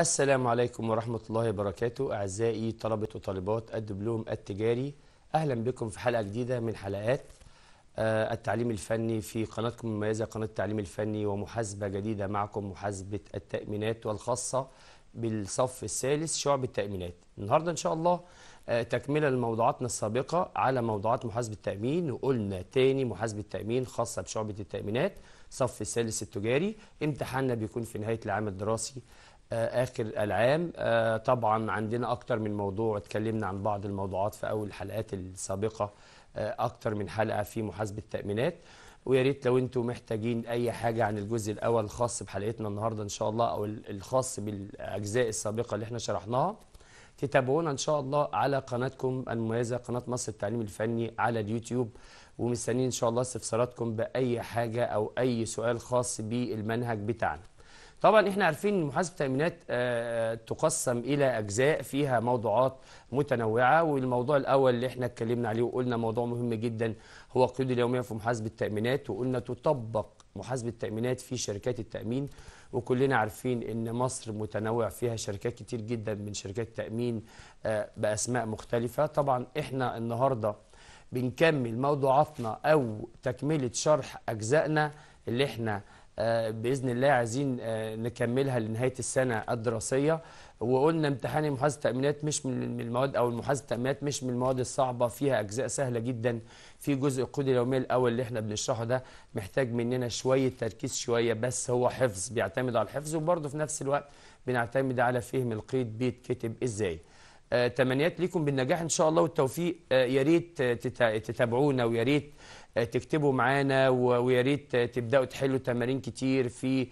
السلام عليكم ورحمة الله وبركاته أعزائي طلبة وطالبات الدبلوم التجاري أهلا بكم في حلقة جديدة من حلقات آه، التعليم الفني في قناتكم المميزة قناة التعليم الفني ومحاسبة جديدة معكم محاسبة التأمينات والخاصة بالصف الثالث شعب التأمينات النهاردة إن شاء الله آه، تكملة لموضوعاتنا السابقة على موضوعات محاسبة التأمين وقلنا تاني محاسبة التأمين خاصة بشعبة التأمينات صف الثالث التجاري امتحاننا بيكون في نهاية العام الدراسي آه، اخر العام آه، طبعا عندنا اكتر من موضوع اتكلمنا عن بعض الموضوعات في اول الحلقات السابقه آه، اكتر من حلقه في محاسبه التامينات ويا ريت لو انتم محتاجين اي حاجه عن الجزء الاول الخاص بحلقتنا النهارده ان شاء الله او الخاص بالاجزاء السابقه اللي احنا شرحناها تتابعونا ان شاء الله على قناتكم المميزه قناه مصر التعليم الفني على اليوتيوب ومستنيين ان شاء الله استفساراتكم باي حاجه او اي سؤال خاص بالمنهج بتاعنا طبعا احنا عارفين ان محاسبه التامينات آه، آه، تقسم الى اجزاء فيها موضوعات متنوعه والموضوع الاول اللي احنا اتكلمنا عليه وقلنا موضوع مهم جدا هو القيود اليوميه في محاسبه التامينات وقلنا تطبق محاسبه التامينات في شركات التامين وكلنا عارفين ان مصر متنوع فيها شركات كتير جدا من شركات التامين آه، باسماء مختلفه طبعا احنا النهارده بنكمل موضوعاتنا او تكمله شرح اجزائنا اللي احنا آه، باذن الله عايزين آه، نكملها لنهايه السنه الدراسيه وقلنا امتحان المحاسبه التامينات مش من المواد او المحاسبه التامينات مش من المواد الصعبه فيها اجزاء سهله جدا في جزء القيود اليوميه الاول اللي احنا بنشرحه ده محتاج مننا شويه تركيز شويه بس هو حفظ بيعتمد على الحفظ وبرده في نفس الوقت بنعتمد على فهم القيد بيتكتب ازاي آه، تمنيات ليكم بالنجاح ان شاء الله والتوفيق آه، يا ريت آه، تتابعونا ويا ريت تكتبوا معانا ويا ريت تبداوا تحلوا تمارين كتير في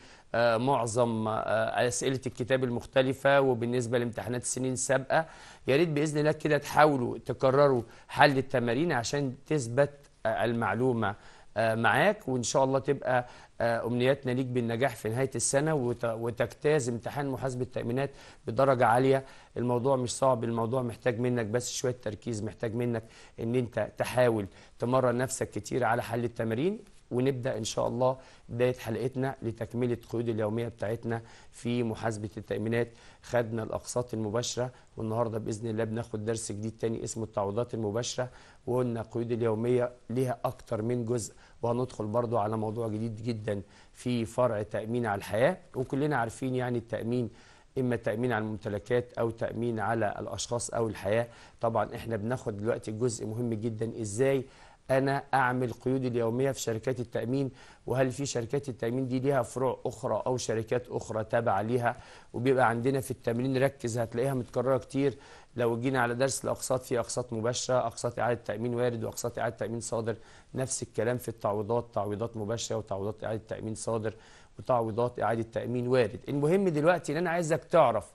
معظم اسئله الكتاب المختلفه وبالنسبه لامتحانات السنين السابقه يا ريت باذن الله كده تحاولوا تكرروا حل التمارين عشان تثبت المعلومه معاك وان شاء الله تبقى آه، أمنياتنا ليك بالنجاح في نهاية السنة وتجتاز امتحان محاسبة التأمينات بدرجة عالية الموضوع مش صعب الموضوع محتاج منك بس شوية تركيز محتاج منك أن أنت تحاول تمرن نفسك كتير على حل التمارين ونبدا ان شاء الله بدايه حلقتنا لتكمله قيود اليوميه بتاعتنا في محاسبه التامينات خدنا الاقساط المباشره والنهارده باذن الله بناخد درس جديد تاني اسمه التعويضات المباشره وقلنا قيود اليومية لها أكتر من جزء وهندخل برضو على موضوع جديد جدا في فرع تأمين على الحياة وكلنا عارفين يعني التأمين إما تأمين على الممتلكات أو تأمين على الأشخاص أو الحياة طبعا إحنا بناخد دلوقتي جزء مهم جدا إزاي أنا أعمل قيود اليومية في شركات التأمين وهل في شركات التأمين دي ليها فروع أخرى أو شركات أخرى تابعة ليها وبيبقى عندنا في التمرين ركز هتلاقيها متكررة كتير لو جينا على درس الاقساط في اقساط مباشره اقساط اعاده تامين وارد واقساط اعاده تامين صادر نفس الكلام في التعويضات تعويضات مباشره وتعويضات اعاده تامين صادر وتعويضات اعاده تامين وارد المهم دلوقتي ان انا عايزك تعرف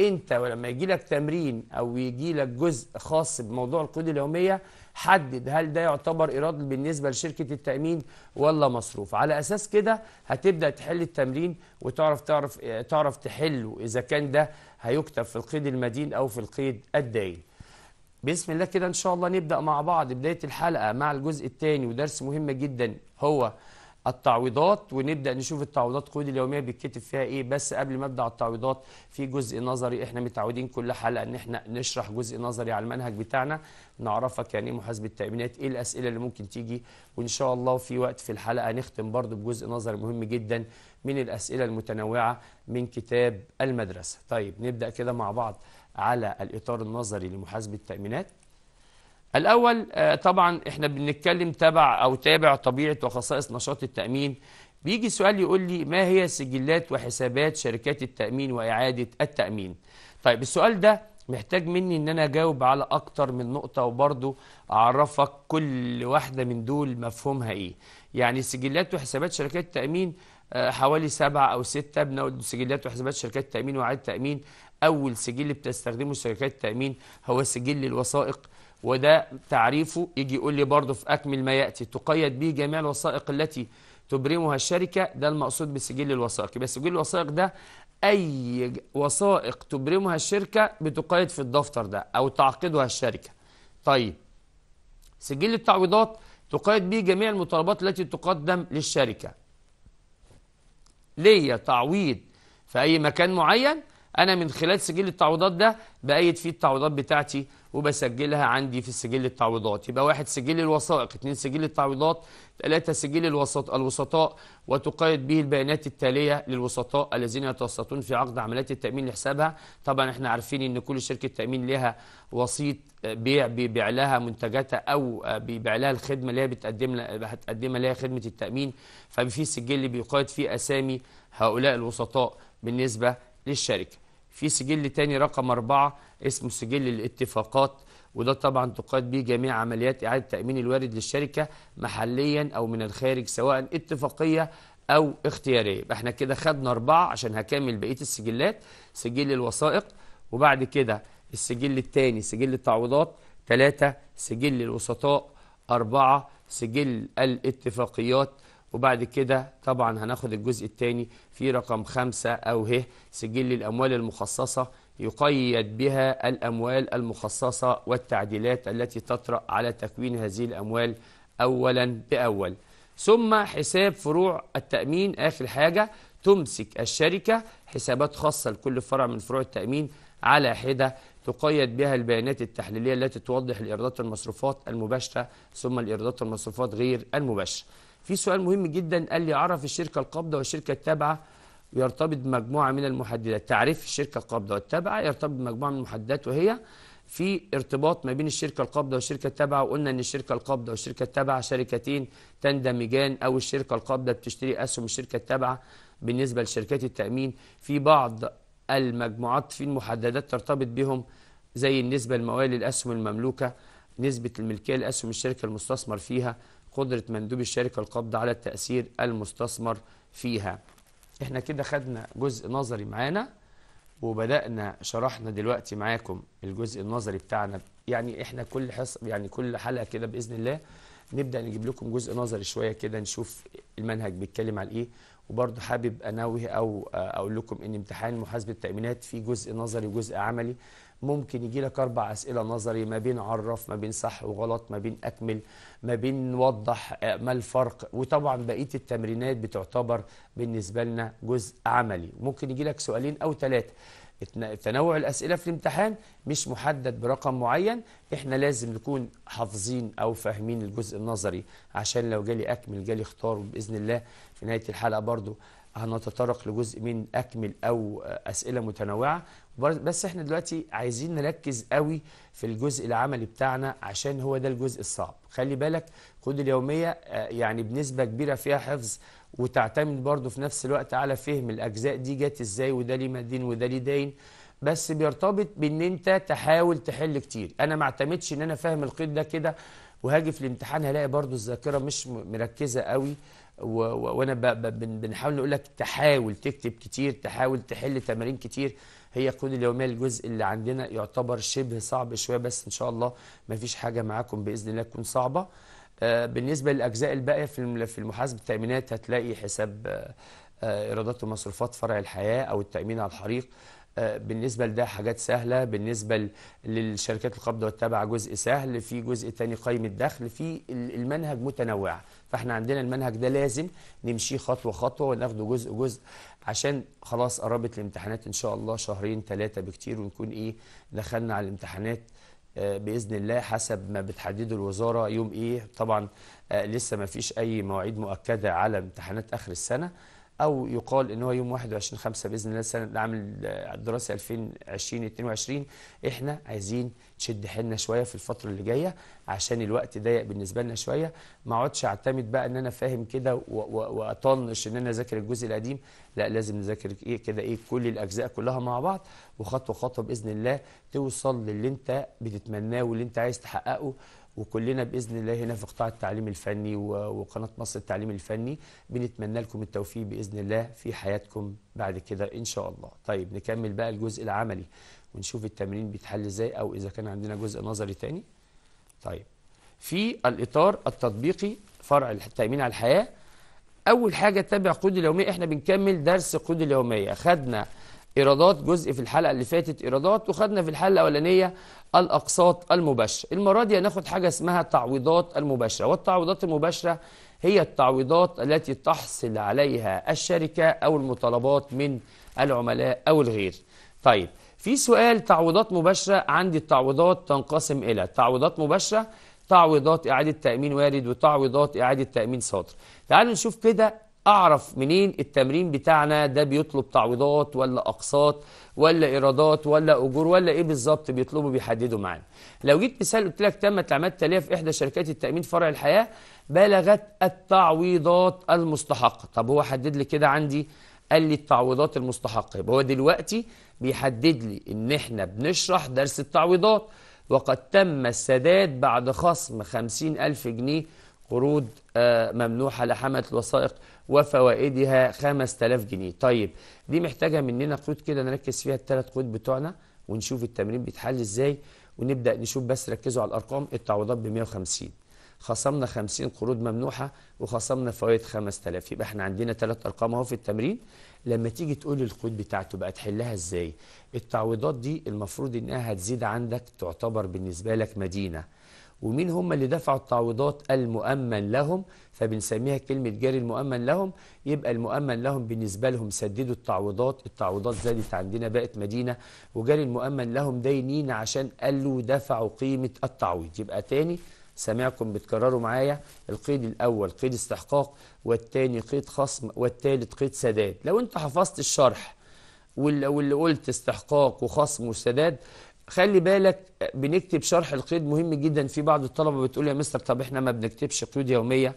انت ولما يجي لك تمرين او يجي لك جزء خاص بموضوع القيود اليوميه حدد هل ده يعتبر ايراد بالنسبه لشركه التامين ولا مصروف على اساس كده هتبدا تحل التمرين وتعرف تعرف تعرف تحله اذا كان ده هيكتب في القيد المدين او في القيد الدائن بسم الله كده ان شاء الله نبدا مع بعض بدايه الحلقه مع الجزء الثاني ودرس مهم جدا هو التعويضات ونبدا نشوف التعويضات قيود اليوميه بيتكتب فيها ايه بس قبل ما ابدا على التعويضات في جزء نظري احنا متعودين كل حلقه ان احنا نشرح جزء نظري على المنهج بتاعنا نعرفك يعني ايه محاسبه التامينات ايه الاسئله اللي ممكن تيجي وان شاء الله في وقت في الحلقه نختم برضو بجزء نظري مهم جدا من الاسئله المتنوعه من كتاب المدرسه طيب نبدا كده مع بعض على الاطار النظري لمحاسبه التامينات الأول آه، طبعا إحنا بنتكلم تبع أو تابع طبيعة وخصائص نشاط التأمين بيجي سؤال يقول لي ما هي سجلات وحسابات شركات التأمين وإعادة التأمين طيب السؤال ده محتاج مني ان انا اجاوب على اكتر من نقطة وبرضه اعرفك كل واحدة من دول مفهومها ايه يعني سجلات وحسابات شركات التأمين آه، حوالي سبعة او ستة بنقول سجلات وحسابات شركات التأمين وإعادة التأمين اول سجل بتستخدمه شركات التأمين هو سجل الوثائق وده تعريفه يجي يقول لي برضه في أكمل ما يأتي تقيد به جميع الوثائق التي تبرمها الشركة ده المقصود بالسجل الوثائقي بس سجل الوثائق ده أي وثائق تبرمها الشركة بتقيد في الدفتر ده أو تعقدها الشركة طيب سجل التعويضات تقيد به جميع المطالبات التي تقدم للشركة ليا تعويض في أي مكان معين أنا من خلال سجل التعويضات ده بأيد فيه التعويضات بتاعتي وبسجلها عندي في السجل التعويضات يبقى واحد سجل الوثائق اثنين سجل التعويضات ثلاثة سجل الوسط الوسطاء وتقيد به البيانات التالية للوسطاء الذين يتوسطون في عقد عمليات التأمين لحسابها طبعا احنا عارفين ان كل شركة تأمين لها وسيط بيع بيبيع لها منتجاتها او بيبيع لها الخدمة اللي هي بتقدم لها هتقدمها لها خدمة التأمين ففي سجل بيقيد فيه اسامي هؤلاء الوسطاء بالنسبة للشركة في سجل تاني رقم أربعة اسمه سجل الاتفاقات وده طبعا تقاد به جميع عمليات إعادة تأمين الوارد للشركة محليا أو من الخارج سواء اتفاقية أو اختيارية يبقى احنا كده خدنا أربعة عشان هكمل بقية السجلات سجل الوثائق وبعد كده السجل التاني سجل التعويضات ثلاثة سجل الوسطاء أربعة سجل الاتفاقيات وبعد كده طبعا هناخد الجزء الثاني في رقم خمسة أو ه سجل الأموال المخصصة يقيد بها الأموال المخصصة والتعديلات التي تطرأ على تكوين هذه الأموال أولا بأول ثم حساب فروع التأمين آخر حاجة تمسك الشركة حسابات خاصة لكل فرع من فروع التأمين على حدة تقيد بها البيانات التحليلية التي توضح الإيرادات والمصروفات المباشرة ثم الإيرادات والمصروفات غير المباشرة في سؤال مهم جدا قال لي عرف الشركة القابضة والشركة التابعة يرتبط بمجموعة من المحددات تعريف الشركة القابضة والتابعة يرتبط بمجموعة من المحددات وهي في ارتباط ما بين الشركة القابضة والشركة التابعة وقلنا ان الشركة القابضة والشركة التابعة شركتين تندمجان او الشركة القابضة بتشتري اسهم الشركة التابعة بالنسبة لشركات التأمين في بعض المجموعات في المحددات ترتبط بهم زي النسبة الموالي الأسهم المملوكة نسبة الملكية لأسهم الشركة المستثمر فيها قدرة مندوب الشركة القابضة على التأثير المستثمر فيها احنا كده خدنا جزء نظري معانا وبدأنا شرحنا دلوقتي معاكم الجزء النظري بتاعنا يعني احنا كل حص يعني كل حلقة كده بإذن الله نبدأ نجيب لكم جزء نظري شوية كده نشوف المنهج بيتكلم على ايه وبرضه حابب انوه او اقول لكم ان امتحان محاسبه التامينات فيه جزء نظري وجزء عملي ممكن يجي لك أربع أسئلة نظري ما بين عرف ما بين صح وغلط ما بين أكمل ما بين وضح ما الفرق وطبعا بقية التمرينات بتعتبر بالنسبة لنا جزء عملي ممكن يجي لك سؤالين أو ثلاثة تنوع الأسئلة في الامتحان مش محدد برقم معين احنا لازم نكون حافظين أو فاهمين الجزء النظري عشان لو جالي أكمل جالي اختار بإذن الله في نهاية الحلقة برضو هنتطرق لجزء من أكمل أو أسئلة متنوعة بس احنا دلوقتي عايزين نركز قوي في الجزء العملي بتاعنا عشان هو ده الجزء الصعب خلي بالك خد اليومية آه، يعني بنسبة كبيرة فيها حفظ وتعتمد برضو في نفس الوقت على فهم الأجزاء دي جت إزاي وده ليه مدين وده ليه داين بس بيرتبط بان انت تحاول تحل كتير انا ما اعتمدش ان انا فاهم القيد ده كده وهاجي في الامتحان هلاقي برضو الذاكره مش مركزه قوي وانا بنحاول نقول لك تحاول تكتب كتير تحاول تحل تمارين كتير هي القيود اليوميه الجزء اللي عندنا يعتبر شبه صعب شويه بس ان شاء الله ما فيش حاجه معاكم باذن الله تكون صعبه آه، بالنسبه للاجزاء الباقيه في المحاسبه التامينات هتلاقي حساب آه، ايرادات ومصروفات فرع الحياه او التامين على الحريق بالنسبة لده حاجات سهلة بالنسبة للشركات القابضة والتابعة جزء سهل في جزء تاني قيم الدخل في المنهج متنوع فاحنا عندنا المنهج ده لازم نمشيه خطوة خطوة وناخده جزء جزء عشان خلاص قربت الامتحانات ان شاء الله شهرين ثلاثة بكتير ونكون ايه دخلنا على الامتحانات آه، باذن الله حسب ما بتحدده الوزاره يوم ايه طبعا آه، لسه ما فيش اي مواعيد مؤكده على امتحانات اخر السنه او يقال ان هو يوم 21 5 باذن الله السنه العام الدراسي 2020 22 احنا عايزين تشد حيلنا شويه في الفتره اللي جايه عشان الوقت ضيق بالنسبه لنا شويه ما اقعدش اعتمد بقى ان انا فاهم كده واطنش ان انا اذاكر الجزء القديم لا لازم نذاكر ايه كده ايه كل الاجزاء كلها مع بعض وخطوه خطوه باذن الله توصل للي انت بتتمناه واللي انت عايز تحققه وكلنا باذن الله هنا في قطاع التعليم الفني وقناه مصر التعليم الفني بنتمنى لكم التوفيق باذن الله في حياتكم بعد كده ان شاء الله طيب نكمل بقى الجزء العملي ونشوف التمرين بيتحل ازاي او اذا كان عندنا جزء نظري تاني طيب في الاطار التطبيقي فرع التامين على الحياه اول حاجه تتبع قيود اليوميه احنا بنكمل درس قيود اليوميه خدنا ايرادات جزء في الحلقه اللي فاتت ايرادات وخدنا في الحلقه الاولانيه الأقساط المباشرة المرة دي هناخد حاجة اسمها تعويضات المباشرة والتعويضات المباشرة هي التعويضات التي تحصل عليها الشركة أو المطالبات من العملاء أو الغير طيب في سؤال تعويضات مباشرة عندي التعويضات تنقسم إلى تعويضات مباشرة تعويضات إعادة تأمين وارد وتعويضات إعادة تأمين صادر تعالوا نشوف كده اعرف منين التمرين بتاعنا ده بيطلب تعويضات ولا اقساط ولا ايرادات ولا اجور ولا ايه بالظبط بيطلبوا بيحددوا معانا لو جيت مثال قلت لك تمت العمليات التاليه في احدى شركات التامين فرع الحياه بلغت التعويضات المستحقه طب هو حدد لي كده عندي قال لي التعويضات المستحقه يبقى هو دلوقتي بيحدد لي ان احنا بنشرح درس التعويضات وقد تم السداد بعد خصم 50000 جنيه قروض آه، ممنوحة لحملة الوثائق وفوائدها 5000 جنيه طيب دي محتاجة مننا قيود كده نركز فيها الثلاث قيود بتوعنا ونشوف التمرين بيتحل ازاي ونبدأ نشوف بس ركزوا على الأرقام التعويضات ب 150 خصمنا 50 قروض ممنوحة وخصمنا فوائد 5000 يبقى احنا عندنا ثلاث أرقام اهو في التمرين لما تيجي تقول القيود بتاعته بقى تحلها ازاي التعويضات دي المفروض انها هتزيد عندك تعتبر بالنسبة لك مدينة ومين هم اللي دفعوا التعويضات المؤمن لهم فبنسميها كلمة جاري المؤمن لهم يبقى المؤمن لهم بالنسبة لهم سددوا التعويضات التعويضات زادت عندنا بقت مدينة وجاري المؤمن لهم داينين عشان قالوا دفعوا قيمة التعويض يبقى تاني سامعكم بتكرروا معايا القيد الأول قيد استحقاق والتاني قيد خصم والتالت قيد سداد لو انت حفظت الشرح واللي قلت استحقاق وخصم وسداد خلي بالك بنكتب شرح القيد مهم جدا في بعض الطلبه بتقول يا مستر طب احنا ما بنكتبش قيود يوميه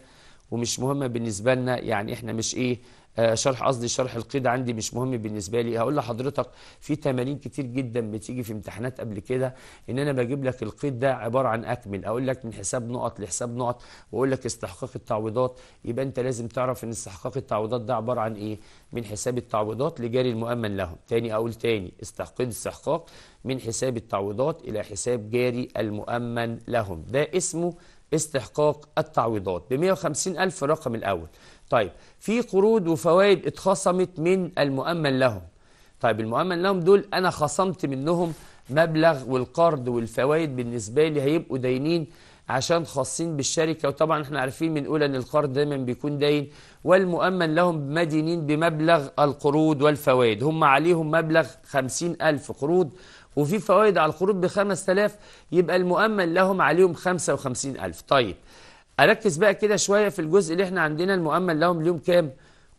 ومش مهمه بالنسبه لنا يعني احنا مش ايه آه، شرح قصدي شرح القيد عندي مش مهم بالنسبه لي هقول لحضرتك في تمارين كتير جدا بتيجي في امتحانات قبل كده ان انا بجيب لك القيد ده عباره عن اكمل اقول لك من حساب نقط لحساب نقط واقول لك استحقاق التعويضات يبقى انت لازم تعرف ان استحقاق التعويضات ده عباره عن ايه من حساب التعويضات لجاري المؤمن لهم تاني اقول تاني استحقاق استحقاق من حساب التعويضات الى حساب جاري المؤمن لهم ده اسمه استحقاق التعويضات ب 150 ألف الرقم الأول طيب في قروض وفوائد اتخصمت من المؤمن لهم طيب المؤمن لهم دول أنا خصمت منهم مبلغ والقرض والفوائد بالنسبة لي هيبقوا داينين عشان خاصين بالشركة وطبعا احنا عارفين بنقول أن القرض دايما بيكون داين والمؤمن لهم مدينين بمبلغ القروض والفوائد هم عليهم مبلغ 50000 ألف قروض وفي فوائد على القروض ب 5000 يبقى المؤمن لهم عليهم 55000 طيب اركز بقى كده شويه في الجزء اللي احنا عندنا المؤمن لهم اليوم كام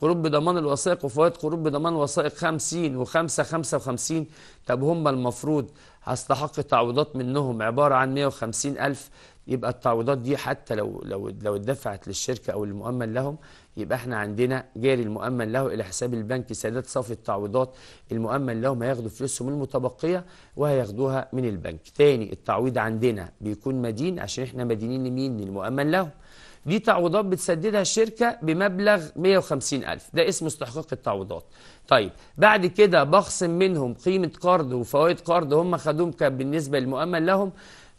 قروض بضمان الوثائق وفوائد قروض بضمان الوثائق 50 و5 55 طب هم المفروض هستحق تعويضات منهم عباره عن 150000 يبقى التعويضات دي حتى لو لو لو اتدفعت للشركه او المؤمن لهم يبقى احنا عندنا جاري المؤمن له الى حساب البنك سداد صافي التعويضات المؤمن لهم هياخدوا فلوسهم المتبقيه وهياخدوها من البنك تاني التعويض عندنا بيكون مدين عشان احنا مدينين لمين للمؤمن له. دي تعويضات بتسددها الشركة بمبلغ 150 ألف ده اسمه استحقاق التعويضات طيب بعد كده بخصم منهم قيمة قرض وفوائد قرض هم خدوهم بالنسبة للمؤمن لهم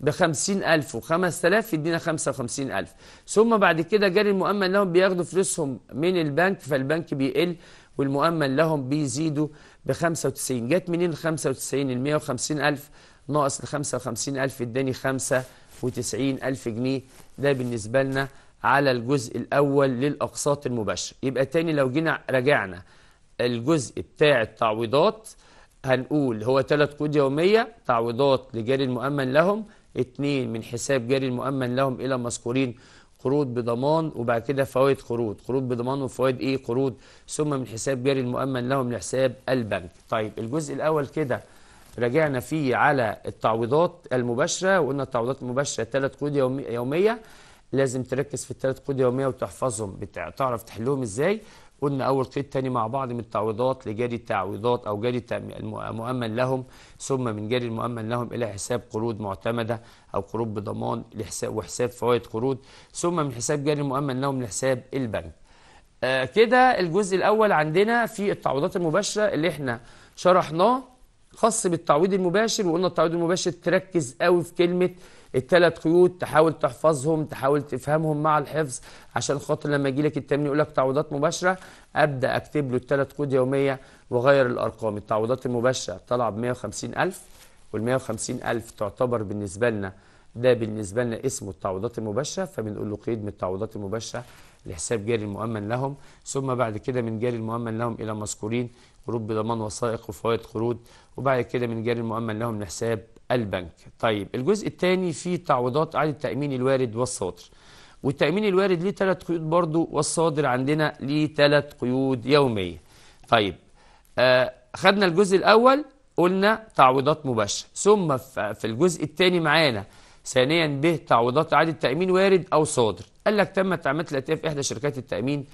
ب 50000 و 5000 يدينا 55000 ثم بعد كده جاري المؤمن لهم بياخدوا فلوسهم من البنك فالبنك بيقل والمؤمن لهم بيزيدوا ب 95 جت منين ال 95 ال 150000 ناقص ال 55000 اداني 95000 جنيه ده بالنسبه لنا على الجزء الاول للاقساط المباشره يبقى تاني لو جينا راجعنا الجزء بتاع التعويضات هنقول هو ثلاث قود يوميه تعويضات لجاري المؤمن لهم 2 من حساب جاري المؤمن لهم إلى مذكورين قروض بضمان وبعد كده فوائد قروض قروض بضمان وفوائد ايه قروض ثم من حساب جاري المؤمن لهم لحساب البنك طيب الجزء الاول كده رجعنا فيه على التعويضات المباشره وقلنا التعويضات المباشره ثلاث قروض يوميه لازم تركز في الثلاث قروض يوميه وتحفظهم تعرف تحلهم ازاي قلنا أول قيد تاني مع بعض من التعويضات لجاري التعويضات أو جاري المؤمن لهم ثم من جاري المؤمن لهم إلى حساب قروض معتمدة أو قروض بضمان وحساب فوائد قروض ثم من حساب جاري المؤمن لهم لحساب البنك آه كده الجزء الأول عندنا في التعويضات المباشرة اللي احنا شرحناه خاص بالتعويض المباشر وقلنا التعويض المباشر تركز قوي في كلمة الثلاث قيود تحاول تحفظهم تحاول تفهمهم مع الحفظ عشان خاطر لما يجي لك التمرين يقول لك تعويضات مباشره ابدا اكتب له الثلاث قيود يوميه واغير الارقام التعويضات المباشره طالعه ب 150000 وال 150000 تعتبر بالنسبه لنا ده بالنسبه لنا اسمه التعويضات المباشره فبنقول له قيد من التعويضات المباشره لحساب جاري المؤمن لهم ثم بعد كده من جاري المؤمن لهم الى مذكورين قروض بضمان وثائق وفوائد قروض وبعد كده من جاري المؤمن لهم لحساب البنك طيب الجزء الثاني فيه تعويضات عن التأمين الوارد والصادر والتأمين الوارد ليه ثلاث قيود برضو والصادر عندنا ليه ثلاث قيود يومية طيب آه خدنا الجزء الأول قلنا تعويضات مباشرة ثم في الجزء الثاني معانا ثانيا به تعويضات عن التأمين وارد أو صادر قال لك تم الاتيه في إحدى شركات التأمين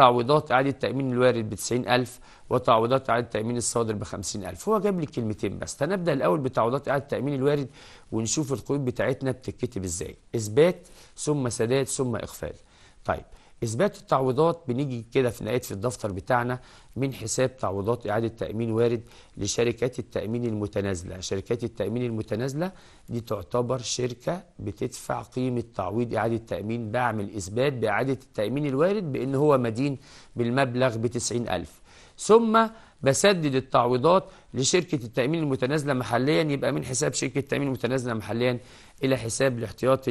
تعويضات إعادة التأمين الوارد ب 90000 وتعويضات إعادة التأمين الصادر ب 50000 هو جاب لي كلمتين بس هنبدأ الأول بتعويضات إعادة التأمين الوارد ونشوف القيود بتاعتنا بتتكتب إزاي إثبات ثم سداد ثم إخفاض طيب اثبات التعويضات بنيجي كده في نهايه في الدفتر بتاعنا من حساب تعويضات اعاده تامين وارد لشركات التامين المتنازله شركات التامين المتنازله دي تعتبر شركه بتدفع قيمه تعويض اعاده تامين بعمل اثبات باعاده التامين الوارد بان هو مدين بالمبلغ ب 90000 ثم بسدد التعويضات لشركة التأمين المتنازلة محليا يبقى من حساب شركة التأمين المتنازلة محليا إلى حساب الاحتياط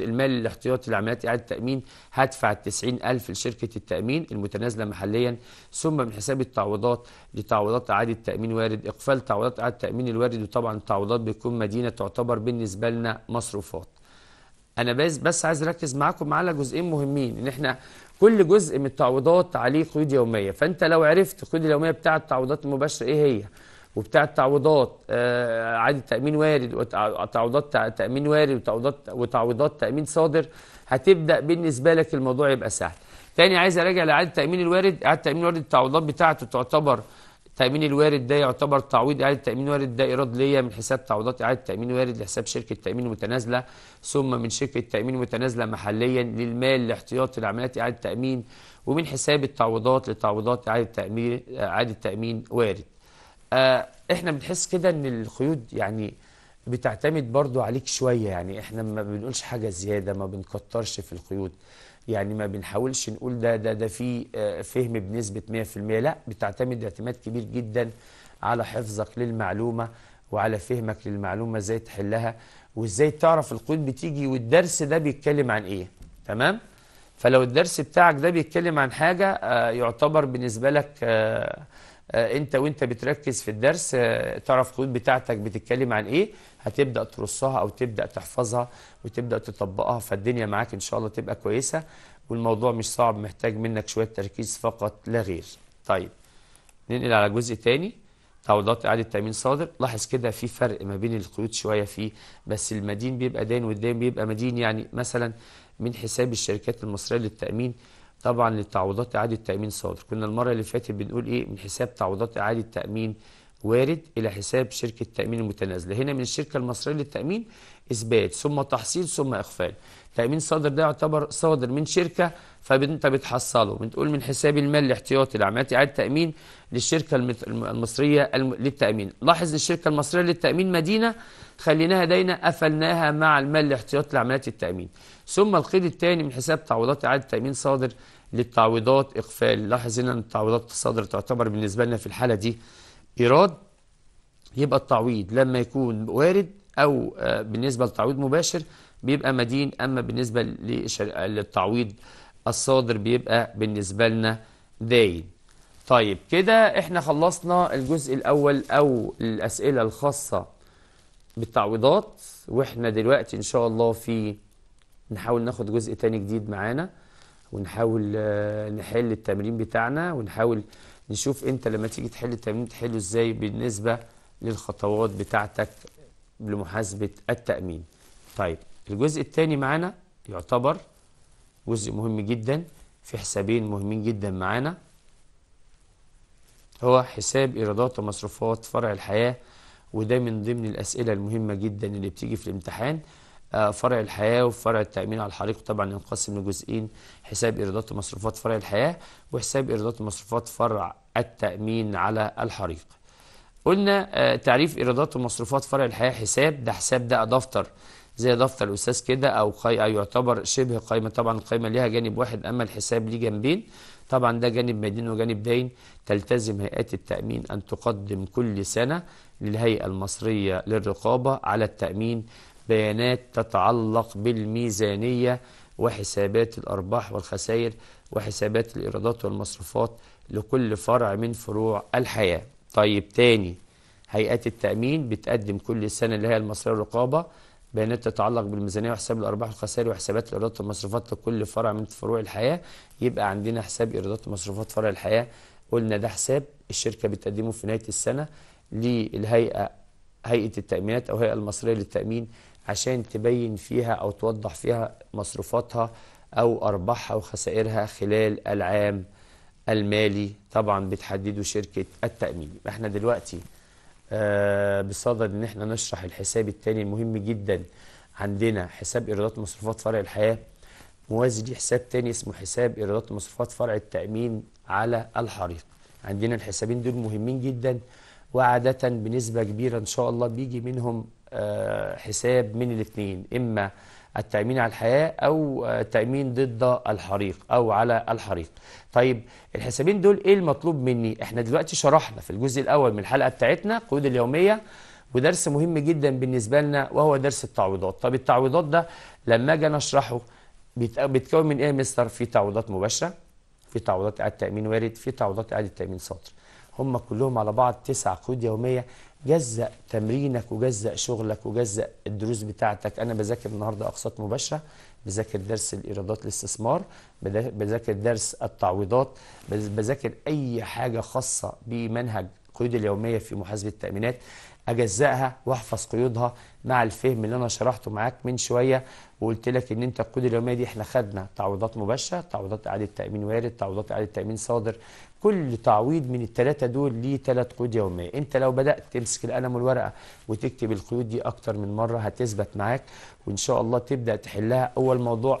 المال الاحتياطي لعمليات إعادة التأمين هدفع التسعين ألف لشركة التأمين المتنازلة محليا ثم من حساب التعويضات لتعويضات إعادة التأمين وارد إقفال تعويضات إعادة التأمين الوارد وطبعا التعويضات بتكون مدينة تعتبر بالنسبة لنا مصروفات انا بس عايز اركز معاكم على جزئين مهمين ان احنا كل جزء من التعويضات عليه قيود يوميه فانت لو عرفت القيود اليوميه بتاعه التعويضات المباشره ايه هي وبتاع التعويضات آه عادي تامين وارد وتعويضات تامين وارد وتعويضات وتعويضات تامين صادر هتبدا بالنسبه لك الموضوع يبقى سهل تاني عايز اراجع لعادة التامين الوارد اعاده التامين الوارد التعويضات بتاعته تعتبر تأمين الوارد ده يعتبر تعويض إعادة تأمين وارد ده إيراد ليا من حساب تعويضات إعادة تأمين وارد لحساب شركة تأمين متنازلة ثم من شركة تأمين متنازلة محليا للمال لاحتياطي لعمليات إعادة تأمين ومن حساب التعويضات لتعويضات إعادة تأمين إعادة تأمين وارد. آه إحنا بنحس كده إن القيود يعني بتعتمد برضو عليك شوية يعني إحنا ما بنقولش حاجة زيادة ما بنكترش في القيود. يعني ما بنحاولش نقول ده ده ده في آه، فهم بنسبه 100% لا بتعتمد اعتماد كبير جدا على حفظك للمعلومه وعلى فهمك للمعلومه ازاي تحلها وازاي تعرف القيود بتيجي والدرس ده بيتكلم عن ايه تمام فلو الدرس بتاعك ده بيتكلم عن حاجه آه، يعتبر بالنسبه لك آه، آه، انت وانت بتركز في الدرس آه، تعرف الخيوط بتاعتك بتتكلم عن ايه هتبدا ترصها او تبدا تحفظها وتبدا تطبقها فالدنيا معاك ان شاء الله تبقى كويسه والموضوع مش صعب محتاج منك شويه تركيز فقط لا غير طيب ننقل على جزء تاني تعويضات اعاده تامين صادر لاحظ كده في فرق ما بين القيود شويه فيه بس المدين بيبقى دين والدين بيبقى مدين يعني مثلا من حساب الشركات المصريه للتامين طبعا للتعويضات اعاده التامين صادر كنا المره اللي فاتت بنقول ايه من حساب تعويضات اعاده التامين وارد الى حساب شركه تامين المتنازله هنا من الشركه المصريه للتامين إثبات ثم تحصيل ثم إخفاء تأمين صادر ده يعتبر صادر من شركة فأنت بتحصله بتقول من حساب المال الاحتياطي لعمليات إعادة تأمين للشركة المصرية للتأمين لاحظ الشركة المصرية للتأمين مدينة خليناها دينا قفلناها مع المال الاحتياطي لعمليات التأمين ثم القيد الثاني من حساب تعويضات إعادة تأمين صادر للتعويضات إقفال لاحظ هنا أن التعويضات الصادر تعتبر بالنسبة لنا في الحالة دي إيراد يبقى التعويض لما يكون وارد أو آه، بالنسبة للتعويض مباشر بيبقى مدين أما بالنسبة للتعويض الصادر بيبقى بالنسبة لنا داين طيب كده احنا خلصنا الجزء الأول أو الأسئلة الخاصة بالتعويضات واحنا دلوقتي إن شاء الله في نحاول ناخد جزء تاني جديد معانا ونحاول آه، نحل التمرين بتاعنا ونحاول نشوف انت لما تيجي تحل التمرين تحله ازاي بالنسبة للخطوات بتاعتك لمحاسبة التأمين طيب الجزء الثاني معانا يعتبر جزء مهم جدا في حسابين مهمين جدا معانا هو حساب إيرادات ومصروفات فرع الحياة وده من ضمن الأسئلة المهمة جدا اللي بتيجي في الامتحان آه، فرع الحياة وفرع التأمين على الحريق طبعا ينقسم لجزئين حساب إيرادات ومصروفات فرع الحياة وحساب إيرادات ومصروفات فرع التأمين على الحريق قلنا آه، تعريف ايرادات ومصروفات فرع الحياه حساب ده حساب ده دفتر زي دفتر الاستاذ كده او قي... يعتبر شبه قائمه طبعا القائمه ليها جانب واحد اما الحساب ليه جنبين طبعا ده جانب مدين وجانب دين تلتزم هيئات التامين ان تقدم كل سنه للهيئه المصريه للرقابه على التامين بيانات تتعلق بالميزانيه وحسابات الارباح والخسائر وحسابات الايرادات والمصروفات لكل فرع من فروع الحياه طيب تاني هيئات التأمين بتقدم كل سنة اللي هي المصرية للرقابة بيانات تتعلق بالميزانية وحساب الأرباح والخسائر وحسابات الإيرادات والمصروفات لكل فرع من فروع الحياة يبقى عندنا حساب إيرادات ومصروفات فرع الحياة قلنا ده حساب الشركة بتقدمه في نهاية السنة للهيئة هيئة التأمينات أو الهيئة المصرية للتأمين عشان تبين فيها أو توضح فيها مصروفاتها أو أرباحها وخسائرها خلال العام المالي طبعا بتحدده شركة التأمين احنا دلوقتي آه، بصدد ان احنا نشرح الحساب الثاني المهم جدا عندنا حساب ايرادات مصروفات فرع الحياة موازي ليه حساب تاني اسمه حساب ايرادات مصروفات فرع التأمين على الحريق عندنا الحسابين دول مهمين جدا وعادة بنسبة كبيرة ان شاء الله بيجي منهم آه، حساب من الاثنين اما التأمين على الحياة أو آه، التأمين ضد الحريق أو على الحريق طيب الحسابين دول إيه المطلوب مني؟ إحنا دلوقتي شرحنا في الجزء الأول من الحلقة بتاعتنا قيود اليومية ودرس مهم جدا بالنسبة لنا وهو درس التعويضات طب التعويضات ده لما أجي نشرحه بيتكون من إيه يا مستر؟ في تعويضات مباشرة في تعويضات إعادة تأمين وارد في تعويضات إعادة تأمين سطر هم كلهم على بعض تسع قيود يومية جزأ تمرينك وجزأ شغلك وجزأ الدروس بتاعتك أنا بذاكر النهاردة أقساط مباشرة بذاكر درس الإيرادات الاستثمار بذاكر درس التعويضات بذاكر أي حاجة خاصة بمنهج القيود اليومية في محاسبة التأمينات أجزأها وأحفظ قيودها مع الفهم اللي أنا شرحته معاك من شوية وقلت لك إن أنت القيود اليومية دي إحنا خدنا تعويضات مباشرة تعويضات إعادة تأمين وارد تعويضات إعادة تأمين صادر كل تعويض من الثلاثة دول ليه ثلاث قيود يومية انت لو بدأت تمسك القلم والورقة وتكتب القيود دي اكتر من مرة هتثبت معاك وان شاء الله تبدأ تحلها اول موضوع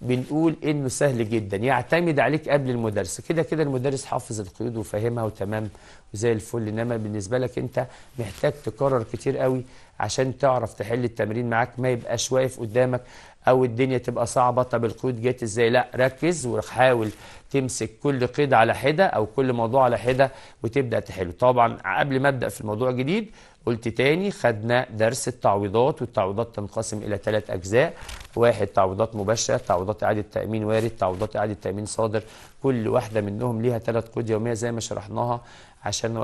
بنقول انه سهل جدا يعتمد عليك قبل المدرسه كده كده المدرس حافظ القيود وفاهمها وتمام وزي الفل انما بالنسبه لك انت محتاج تكرر كتير قوي عشان تعرف تحل التمرين معاك ما يبقاش واقف قدامك او الدنيا تبقى صعبه طب القيود جت ازاي لا ركز وحاول تمسك كل قيد على حده او كل موضوع على حده وتبدا تحله طبعا قبل ما ابدا في الموضوع الجديد قلت تاني خدنا درس التعويضات والتعويضات تنقسم الى ثلاث اجزاء واحد تعويضات مباشره تعويضات اعاده تامين وارد تعويضات اعاده تامين صادر كل واحده منهم ليها ثلاث قيود يوميه زي ما شرحناها عشان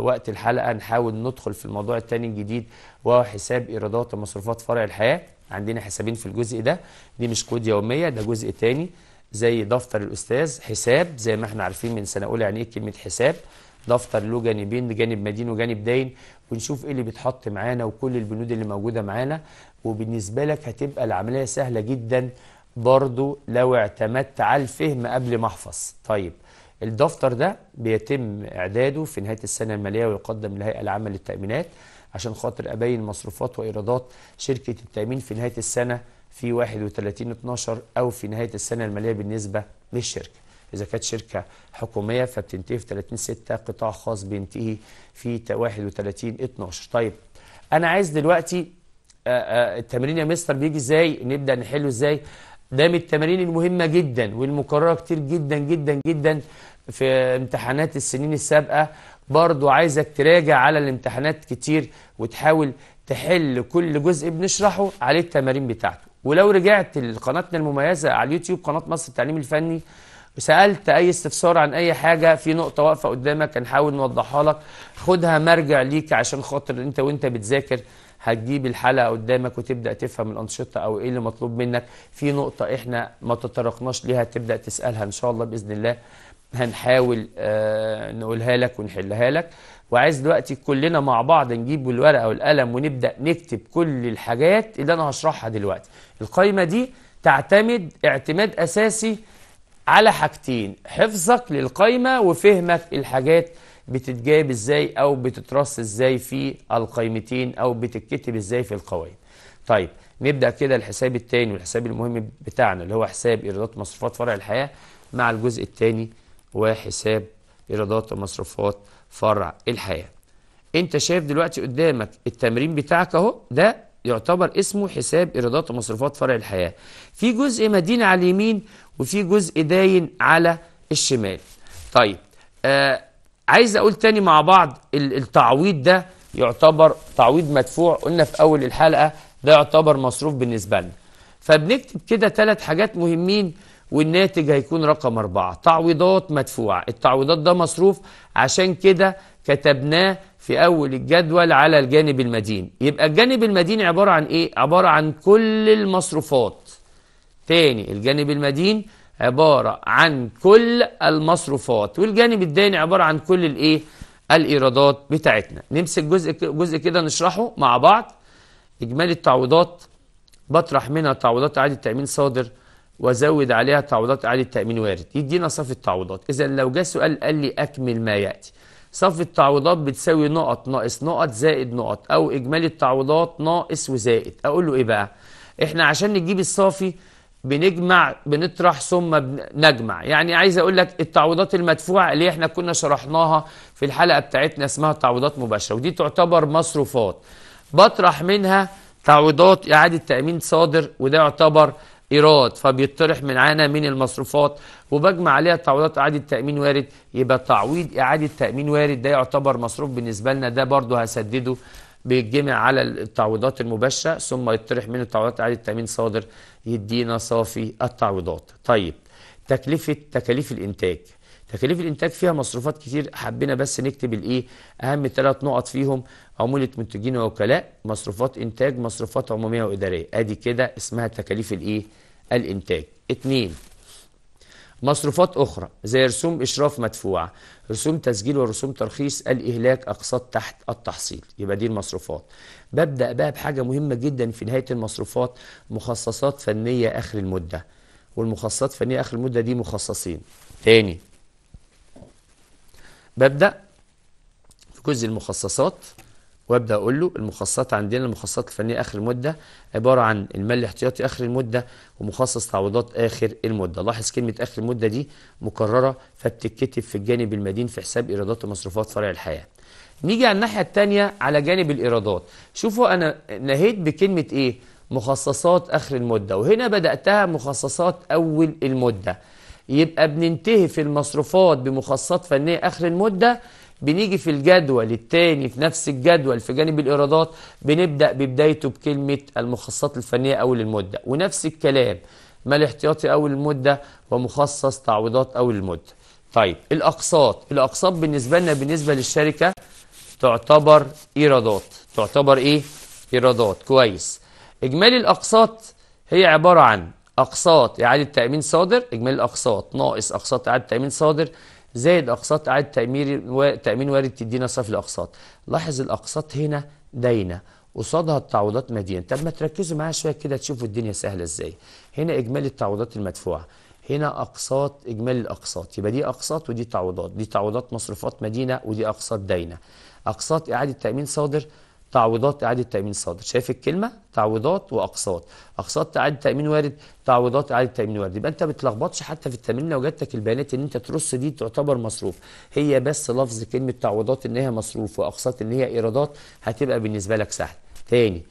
وقت الحلقه نحاول ندخل في الموضوع الثاني الجديد وهو حساب ايرادات ومصروفات فرع الحياه عندنا حسابين في الجزء ده دي مش قيود يوميه ده جزء تاني زي دفتر الاستاذ حساب زي ما احنا عارفين من سنه اولى يعني ايه كلمه حساب دفتر له جانبين جانب مدين وجانب داين ونشوف ايه اللي بيتحط معانا وكل البنود اللي موجوده معانا وبالنسبه لك هتبقى العمليه سهله جدا برضو لو اعتمدت على الفهم قبل ما احفظ طيب الدفتر ده بيتم اعداده في نهايه السنه الماليه ويقدم لهيئه العامه للتامينات عشان خاطر ابين مصروفات وايرادات شركه التامين في نهايه السنه في 31 12 أو في نهاية السنة المالية بالنسبة للشركة إذا كانت شركة حكومية فبتنتهي في 30 6 قطاع خاص بينتهي في 31 12 طيب أنا عايز دلوقتي آه، آه، التمرين يا مستر بيجي إزاي نبدأ نحله إزاي ده من التمارين المهمة جدا والمكررة كتير جدا جدا جدا في امتحانات السنين السابقة برضو عايزك تراجع على الامتحانات كتير وتحاول تحل كل جزء بنشرحه عليه التمارين بتاعته ولو رجعت لقناتنا المميزه على اليوتيوب قناه مصر التعليم الفني سالت اي استفسار عن اي حاجه في نقطه واقفه قدامك هنحاول نوضحها لك خدها مرجع ليك عشان خاطر انت وانت بتذاكر هتجيب الحلقه قدامك وتبدا تفهم الانشطه او ايه اللي مطلوب منك في نقطه احنا ما تطرقناش ليها تبدا تسالها ان شاء الله باذن الله هنحاول آه، نقولها لك ونحلها لك وعايز دلوقتي كلنا مع بعض نجيب الورقه والقلم ونبدا نكتب كل الحاجات اللي انا هشرحها دلوقتي القائمه دي تعتمد اعتماد اساسي على حاجتين حفظك للقائمه وفهمك الحاجات بتتجاب ازاي او بتترص ازاي في القائمتين او بتتكتب ازاي في القوائم طيب نبدا كده الحساب الثاني والحساب المهم بتاعنا اللي هو حساب ايرادات مصروفات فرع الحياه مع الجزء الثاني وحساب ايرادات ومصروفات فرع الحياة انت شايف دلوقتي قدامك التمرين بتاعك اهو ده يعتبر اسمه حساب ايرادات ومصروفات فرع الحياة في جزء مدين على اليمين وفي جزء داين على الشمال طيب آه عايز اقول تاني مع بعض التعويض ده يعتبر تعويض مدفوع قلنا في اول الحلقة ده يعتبر مصروف بالنسبة لنا فبنكتب كده ثلاث حاجات مهمين والناتج هيكون رقم أربعة تعويضات مدفوعة التعويضات ده مصروف عشان كده كتبناه في أول الجدول على الجانب المدين يبقى الجانب المدين عبارة عن إيه؟ عبارة عن كل المصروفات تاني الجانب المدين عبارة عن كل المصروفات والجانب الداني عبارة عن كل الإيه؟ الإيرادات بتاعتنا نمسك جزء, جزء كده نشرحه مع بعض إجمالي التعويضات بطرح منها تعويضات إعادة تأمين صادر وازود عليها تعويضات اعاده التامين وارد يدينا صف التعويضات اذا لو جه سؤال قال لي اكمل ما ياتي صف التعويضات بتساوي نقط ناقص نقط زائد نقط او اجمالي التعويضات ناقص وزائد اقول له ايه بقى احنا عشان نجيب الصافي بنجمع بنطرح ثم نجمع يعني عايز اقول لك التعويضات المدفوعه اللي احنا كنا شرحناها في الحلقه بتاعتنا اسمها تعويضات مباشره ودي تعتبر مصروفات بطرح منها تعويضات اعاده تامين صادر وده يعتبر ايراد فبيطرح من عنا من المصروفات وبجمع عليها تعويضات اعاده تامين وارد يبقى تعويض اعاده تامين وارد ده يعتبر مصروف بالنسبه لنا ده برضه هسدده بيتجمع على التعويضات المباشره ثم يطرح من التعويضات اعاده تامين صادر يدينا صافي التعويضات طيب تكلفه تكاليف الانتاج تكاليف الانتاج فيها مصروفات كتير حبينا بس نكتب الايه اهم ثلاث نقط فيهم عموله منتجين ووكلاء مصروفات انتاج مصروفات عموميه واداريه ادي كده اسمها تكاليف الايه الانتاج اتنين مصروفات أخرى زي رسوم إشراف مدفوعة رسوم تسجيل ورسوم ترخيص الإهلاك أقساط تحت التحصيل يبقى دي المصروفات ببدأ بقى بحاجة مهمة جدا في نهاية المصروفات مخصصات فنية آخر المدة والمخصصات فنية آخر المدة دي مخصصين تاني ببدأ في جزء المخصصات وابدا اقول له المخصصات عندنا المخصصات الفنيه اخر المده عباره عن المال الاحتياطي اخر المده ومخصص تعويضات اخر المده لاحظ كلمه اخر المده دي مكرره فبتتكتب في الجانب المدين في حساب ايرادات ومصروفات فرع الحياه نيجي على الناحيه الثانيه على جانب الايرادات شوفوا انا نهيت بكلمه ايه مخصصات اخر المده وهنا بداتها مخصصات اول المده يبقى بننتهي في المصروفات بمخصصات فنية آخر المدة بنيجي في الجدول الثاني في نفس الجدول في جانب الإيرادات بنبدأ ببدايته بكلمة المخصصات الفنية أول المدة ونفس الكلام مال احتياطي أول المدة ومخصص تعويضات أول المدة طيب الأقساط الأقساط بالنسبة لنا بالنسبة للشركة تعتبر إيرادات تعتبر إيه؟ إيرادات كويس إجمالي الأقساط هي عبارة عن أقساط إعادة تأمين صادر إجمالي الأقساط ناقص أقساط إعادة تأمين صادر زائد أقساط إعادة تأمير تأمين وارد تدينا صافي الأقساط لاحظ الأقساط هنا داينة قصادها التعويضات مدينة طب ما تركزوا معايا شوية كده تشوفوا الدنيا سهلة إزاي هنا إجمالي التعويضات المدفوعة هنا أقساط إجمالي الأقساط يبقى دي أقساط ودي تعويضات دي تعويضات مصروفات مدينة ودي أقساط داينة أقساط إعادة تأمين صادر تعويضات إعادة تأمين صادر شايف الكلمة تعويضات وأقساط أقساط إعادة تأمين وارد تعويضات إعادة تأمين وارد يبقى أنت ما بتلخبطش حتى في التمرين لو جاتك البيانات إن أنت ترص دي تعتبر مصروف هي بس لفظ كلمة تعويضات إن هي مصروف وأقساط إن هي إيرادات هتبقى بالنسبة لك سهل تاني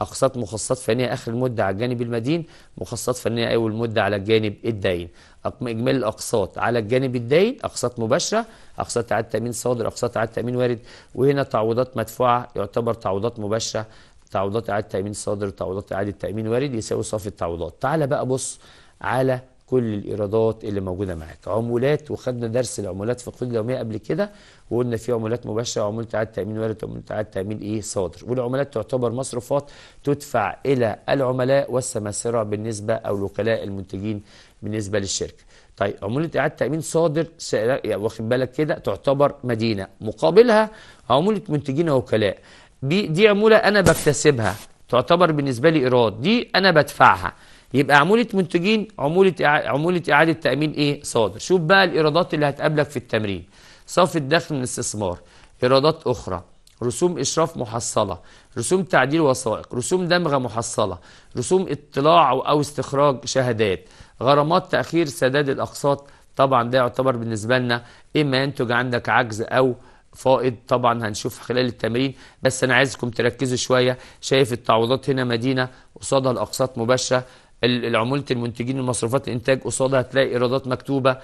أقساط مخصصات فنية آخر المدة على الجانب المدين مخصصات فنية أول المدة على الجانب الداين إجمالي الأقساط على الجانب الداين أقساط مباشرة أقساط إعادة تأمين صادر أقساط إعادة تأمين وارد وهنا تعويضات مدفوعة يعتبر تعويضات مباشرة تعويضات إعادة تأمين صادر تعويضات إعادة تأمين وارد يساوي صافي التعويضات تعال بقى بص على كل الإيرادات اللي موجودة معاك عمولات وخدنا درس العمولات في القيد اليومية قبل كده وقلنا في عمولات مباشره وعموله اعاده تامين وارد وعموله اعاده تامين ايه صادر والعمولات تعتبر مصروفات تدفع الى العملاء والسماسره بالنسبه او الوكلاء المنتجين بالنسبه للشركه طيب عمولة إعادة تأمين صادر يعني واخد بالك كده تعتبر مدينة مقابلها عمولة منتجين وكلاء دي عمولة أنا بكتسبها تعتبر بالنسبة لي إيراد دي أنا بدفعها يبقى عمولة منتجين عمولة عمولة إعادة تأمين إيه صادر شوف بقى الإيرادات اللي هتقابلك في التمرين صافي الدخل من الاستثمار ايرادات اخرى رسوم اشراف محصله رسوم تعديل وثائق رسوم دمغه محصله رسوم اطلاع او استخراج شهادات غرامات تاخير سداد الاقساط طبعا ده يعتبر بالنسبه لنا اما ينتج عندك عجز او فائض طبعا هنشوف خلال التمرين بس انا عايزكم تركزوا شويه شايف التعويضات هنا مدينه قصادها الاقساط مباشره العمولة المنتجين المصروفات الانتاج قصادها هتلاقي ايرادات مكتوبه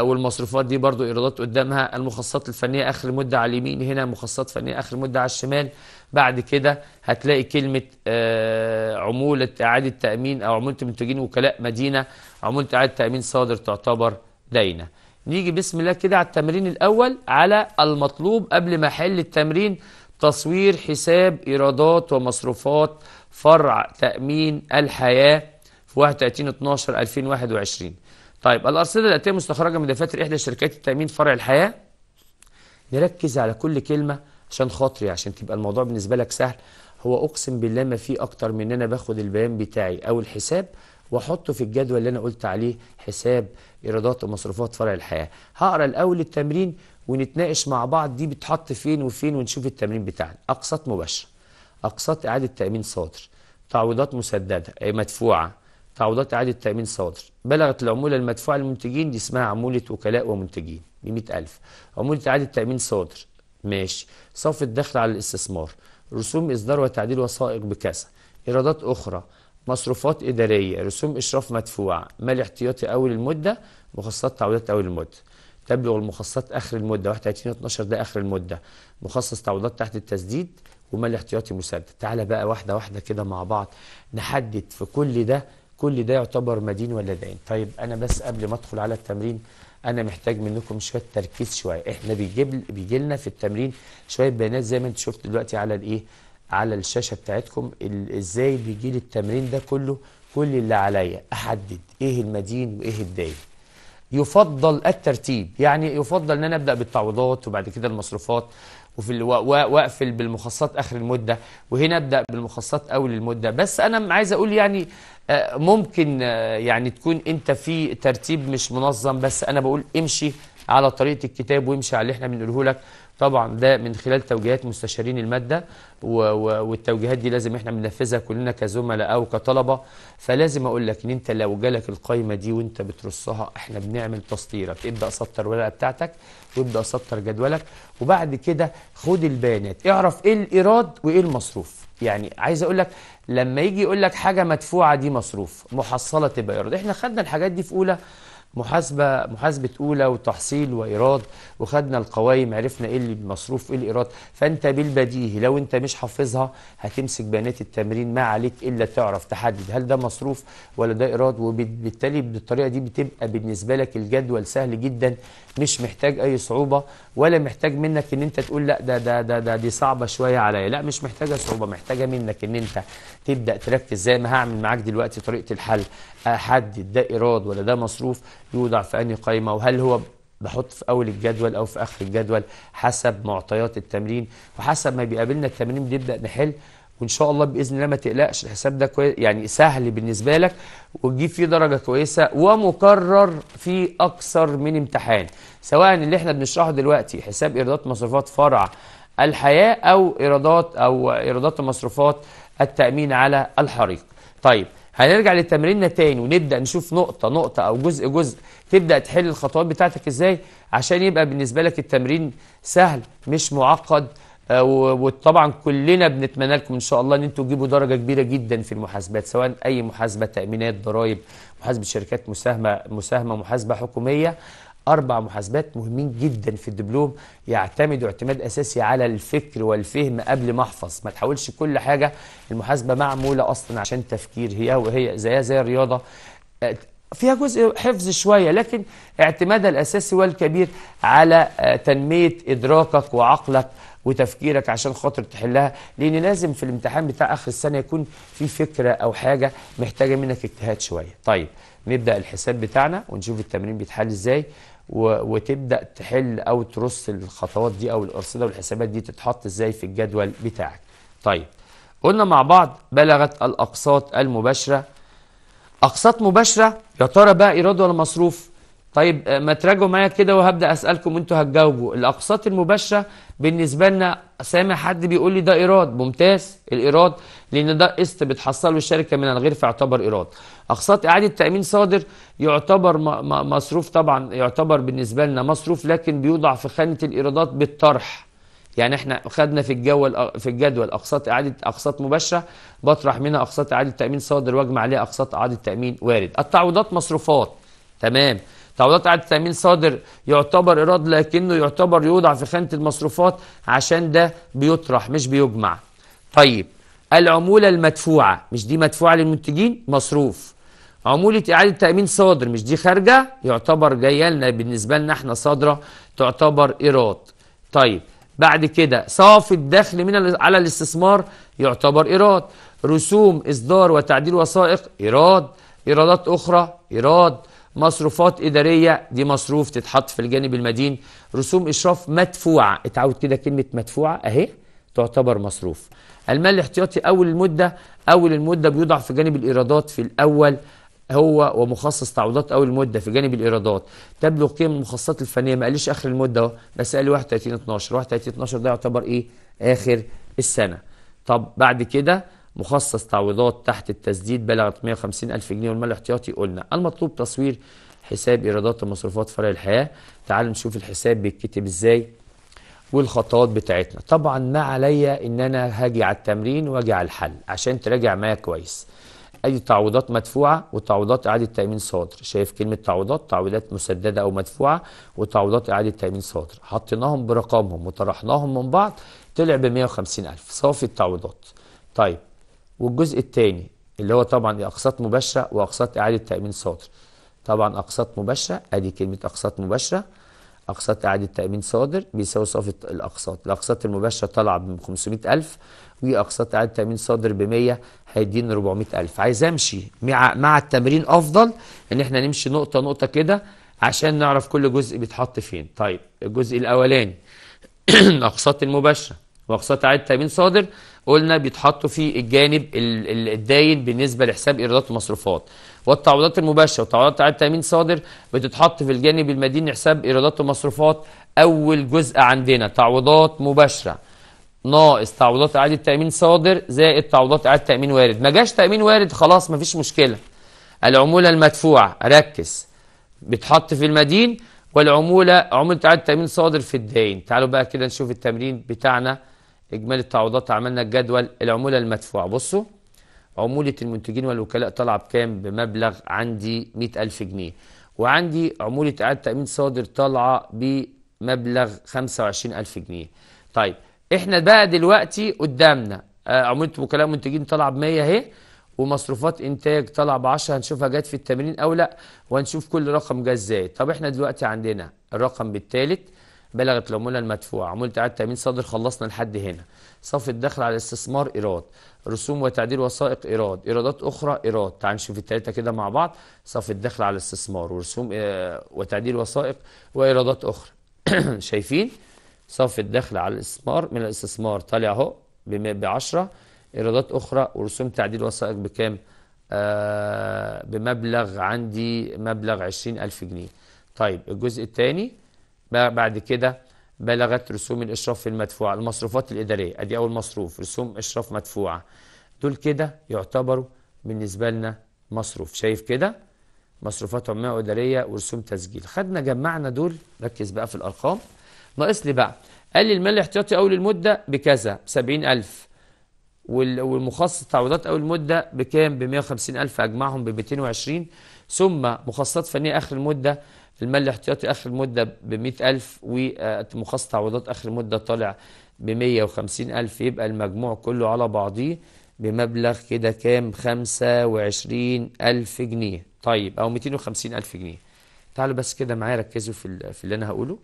والمصروفات دي برضو ايرادات قدامها المخصصات الفنيه اخر مده على اليمين هنا مخصصات فنيه اخر مده على الشمال بعد كده هتلاقي كلمه آه، عموله اعاده تامين او عموله منتجين وكلاء مدينه عموله اعاده تامين صادر تعتبر دينه نيجي بسم الله كده على التمرين الاول على المطلوب قبل ما احل التمرين تصوير حساب ايرادات ومصروفات فرع تامين الحياه في 31 12 2021 طيب الأرصدة الآتية مستخرجة من دفاتر إحدى شركات التأمين فرع الحياة نركز على كل كلمة عشان خاطري عشان تبقى الموضوع بالنسبة لك سهل هو أقسم بالله ما في أكتر من أنا باخد البيان بتاعي أو الحساب واحطه في الجدول اللي انا قلت عليه حساب ايرادات ومصروفات فرع الحياه هقرا الاول التمرين ونتناقش مع بعض دي بتحط فين وفين ونشوف التمرين بتاعنا اقساط مباشره اقساط اعاده تامين صادر تعويضات مسدده مدفوعه تعويضات إعادة تأمين صادر بلغت العمولة المدفوعة للمنتجين دي اسمها عمولة وكلاء ومنتجين ب 100000 عمولة إعادة تأمين صادر ماشي صافي الدخل على الاستثمار رسوم إصدار وتعديل وثائق بكذا إيرادات أخرى مصروفات إدارية رسوم إشراف مدفوعة مال احتياطي أول المدة مخصصات تعويضات أول المدة تبلغ المخصصات آخر المدة 31 12 ده آخر المدة مخصص تعويضات تحت التسديد ومال احتياطي مسدد تعالى بقى واحدة واحدة كده مع بعض نحدد في كل ده كل ده يعتبر مدين ولا دين طيب انا بس قبل ما ادخل على التمرين انا محتاج منكم شويه تركيز شويه احنا بيجيب بيجي لنا في التمرين شويه بيانات زي ما انت شفت دلوقتي على الايه على الشاشه بتاعتكم ازاي بيجي لي التمرين ده كله كل اللي عليا احدد ايه المدين وايه الدين يفضل الترتيب يعني يفضل ان انا ابدا بالتعويضات وبعد كده المصروفات وفي واقفل بالمخصصات اخر المده وهنا ابدا بالمخصصات اول المده بس انا عايز اقول يعني آه، ممكن آه، يعني تكون انت في ترتيب مش منظم بس انا بقول امشي على طريقه الكتاب وامشي على اللي احنا بنقوله لك طبعا ده من خلال توجيهات مستشارين المادة والتوجيهات دي لازم احنا بننفذها كلنا كزملاء او كطلبة فلازم اقول لك ان انت لو جالك القايمة دي وانت بترصها احنا بنعمل تسطيرك ابدأ سطر الورقة بتاعتك وابدا سطر جدولك وبعد كده خد البيانات اعرف ايه الايراد وايه المصروف يعني عايز اقول لك لما يجي يقول لك حاجه مدفوعه دي مصروف محصله تبقى ايراد احنا خدنا الحاجات دي في اولى محاسبه محاسبه اولى وتحصيل وايراد وخدنا القوائم عرفنا ايه اللي مصروف ايه الايراد فانت بالبديهي لو انت مش حافظها هتمسك بيانات التمرين ما عليك الا تعرف تحدد هل ده مصروف ولا ده ايراد وبالتالي بالطريقه دي بتبقى بالنسبه لك الجدول سهل جدا مش محتاج اي صعوبه ولا محتاج منك ان انت تقول لا ده ده ده, ده دي صعبه شويه عليا لا مش محتاجه صعوبه محتاجه منك ان انت تبدا تركز زي ما هعمل معاك دلوقتي طريقه الحل احدد ده ايراد ولا ده مصروف يوضع في انهي قائمه وهل هو بحط في اول الجدول او في اخر الجدول حسب معطيات التمرين وحسب ما بيقابلنا التمرين بنبدا نحل وان شاء الله باذن الله ما تقلقش الحساب ده كويس يعني سهل بالنسبه لك وتجيب فيه درجه كويسه ومكرر في اكثر من امتحان سواء اللي احنا بنشرحه دلوقتي حساب ايرادات مصروفات فرع الحياه او ايرادات او ايرادات مصروفات التامين على الحريق طيب هنرجع لتمريننا تاني ونبدا نشوف نقطه نقطه او جزء جزء تبدا تحل الخطوات بتاعتك ازاي عشان يبقى بالنسبه لك التمرين سهل مش معقد آه، وطبعا كلنا بنتمنى لكم ان شاء الله ان انتم تجيبوا درجه كبيره جدا في المحاسبات سواء اي محاسبه تامينات ضرائب محاسبه شركات مساهمه مساهمه محاسبه حكوميه اربع محاسبات مهمين جدا في الدبلوم يعتمدوا اعتماد اساسي على الفكر والفهم قبل ما احفظ ما تحاولش كل حاجه المحاسبه معموله اصلا عشان تفكير هي وهي زيها زي الرياضه فيها جزء حفظ شوية لكن اعتمادها الأساسي والكبير على آه، تنمية إدراكك وعقلك وتفكيرك عشان خاطر تحلها لأن لازم في الامتحان بتاع آخر السنة يكون في فكرة أو حاجة محتاجة منك اجتهاد شوية طيب نبدأ الحساب بتاعنا ونشوف التمرين بيتحل إزاي وتبدأ تحل أو ترص الخطوات دي أو الأرصدة والحسابات دي تتحط إزاي في الجدول بتاعك طيب قلنا مع بعض بلغت الأقساط المباشرة اقساط مباشره يا ترى بقى ايراد ولا مصروف طيب آه، ما تراجعوا معايا كده وهبدا اسالكم وانتوا هتجاوبوا الاقساط المباشره بالنسبه لنا سامع حد بيقول لي ده ايراد ممتاز الايراد لان ده قسط بتحصله الشركه من الغير فيعتبر ايراد اقساط اعاده تامين صادر يعتبر مصروف طبعا يعتبر بالنسبه لنا مصروف لكن بيوضع في خانه الايرادات بالطرح يعني احنا خدنا في الجدول في الجدول اقساط اعاده اقساط مباشره بطرح منها اقساط اعاده تامين صادر واجمع عليها اقساط اعاده تامين وارد التعويضات مصروفات تمام تعويضات اعاده تامين صادر يعتبر ايراد لكنه يعتبر يوضع في خانه المصروفات عشان ده بيطرح مش بيجمع طيب العموله المدفوعه مش دي مدفوعه للمنتجين مصروف عمولة إعادة تأمين صادر مش دي خارجة يعتبر جاية لنا بالنسبة لنا احنا صادرة تعتبر إيراد طيب بعد كده صافي الدخل من على الاستثمار يعتبر إيراد رسوم إصدار وتعديل وثائق إيراد إيرادات أخرى إيراد مصروفات إدارية دي مصروف تتحط في الجانب المدين رسوم إشراف مدفوعة اتعود كده كلمة مدفوعة أهي تعتبر مصروف المال الاحتياطي أول المدة أول المدة بيوضع في جانب الإيرادات في الأول هو ومخصص تعويضات اول المده في جانب الايرادات تبلغ قيم المخصصات الفنيه ما قاليش اخر المده اهو بس قال 31 12 31 12 ده يعتبر ايه اخر السنه طب بعد كده مخصص تعويضات تحت التسديد بلغت 150 ألف جنيه والمال الاحتياطي قلنا المطلوب تصوير حساب ايرادات ومصروفات فرع الحياه تعالوا نشوف الحساب بيتكتب ازاي والخطوات بتاعتنا طبعا ما عليا ان انا هاجي على التمرين واجي على الحل عشان تراجع معايا كويس ادي تعويضات مدفوعه وتعويضات اعاده تامين صادر شايف كلمه تعويضات تعويضات مسدده او مدفوعه وتعويضات اعاده تامين صادر حطيناهم برقمهم وطرحناهم من بعض طلع ب 150000 صافي التعويضات طيب والجزء الثاني اللي هو طبعا اقساط مباشره واقساط اعاده تامين صادر طبعا اقساط مباشره ادي كلمه اقساط مباشره اقساط اعاده تامين صادر بيساوي صافي الاقساط الاقساط المباشره طالعه ب 500000 واقساط اعاده تامين صادر ب 100 هيديني 400000 عايز امشي مع مع التمرين افضل ان احنا نمشي نقطه نقطه كده عشان نعرف كل جزء بيتحط فين طيب الجزء الاولاني الاقساط المباشره واقساط اعاده تامين صادر قلنا بيتحط في الجانب الداين بالنسبه لحساب ايرادات ومصروفات والتعويضات المباشره والتعويضات على التامين صادر بتتحط في الجانب المدين لحساب ايرادات ومصروفات اول جزء عندنا تعويضات مباشره ناقص تعويضات اعاده تامين صادر زائد تعويضات اعاده تامين وارد ما جاش تامين وارد خلاص مفيش مشكله العموله المدفوعه ركز بتحط في المدين والعموله عموله اعاده تامين صادر في الدين تعالوا بقى كده نشوف التمرين بتاعنا إجمالي التعويضات عملنا الجدول العمولة المدفوعة بصوا عمولة المنتجين والوكلاء طالعة بكام بمبلغ عندي 100000 جنيه وعندي عمولة إعادة تأمين صادر طالعة بمبلغ 25000 جنيه طيب إحنا بقى دلوقتي قدامنا آه، عمولة وكلاء منتجين طالعة ب 100 أهي ومصروفات انتاج طالعه ب 10 هنشوفها جت في التمرين او لا وهنشوف كل رقم جه ازاي طب احنا دلوقتي عندنا الرقم بالثالث بلغت العمولة المدفوعة عمولة إعادة تأمين صادر خلصنا لحد هنا صافي الدخل على الاستثمار إيراد رسوم وتعديل وثائق إيراد إيرادات أخرى إيراد تعال نشوف التلاتة كده مع بعض صافي الدخل على الاستثمار ورسوم آه، وتعديل وثائق وإيرادات أخرى شايفين صافي الدخل على الاستثمار من الاستثمار طالع أهو ب 10 إيرادات أخرى ورسوم تعديل وثائق بكام؟ آه بمبلغ عندي مبلغ 20000 جنيه طيب الجزء الثاني بعد كده بلغت رسوم الإشراف في المدفوعة المصروفات الإدارية أدي أول مصروف رسوم إشراف مدفوعة دول كده يعتبروا بالنسبة لنا مصروف شايف كده مصروفات عمومية وإدارية ورسوم تسجيل خدنا جمعنا دول ركز بقى في الأرقام ناقص لي بقى قال لي المال الاحتياطي أول المدة بكذا بسبعين ألف والمخصص تعويضات أول المدة بكام ب 150000 ألف أجمعهم ب 220 ثم مخصصات فنية آخر المدة المال الاحتياطي اخر مده ب 100000 ومخصص آه، تعويضات اخر مده طالع ب 150000 يبقى المجموع كله على بعضيه بمبلغ كده كام 25000 جنيه طيب او 250000 جنيه تعالوا بس كده معايا ركزوا في في اللي انا هقوله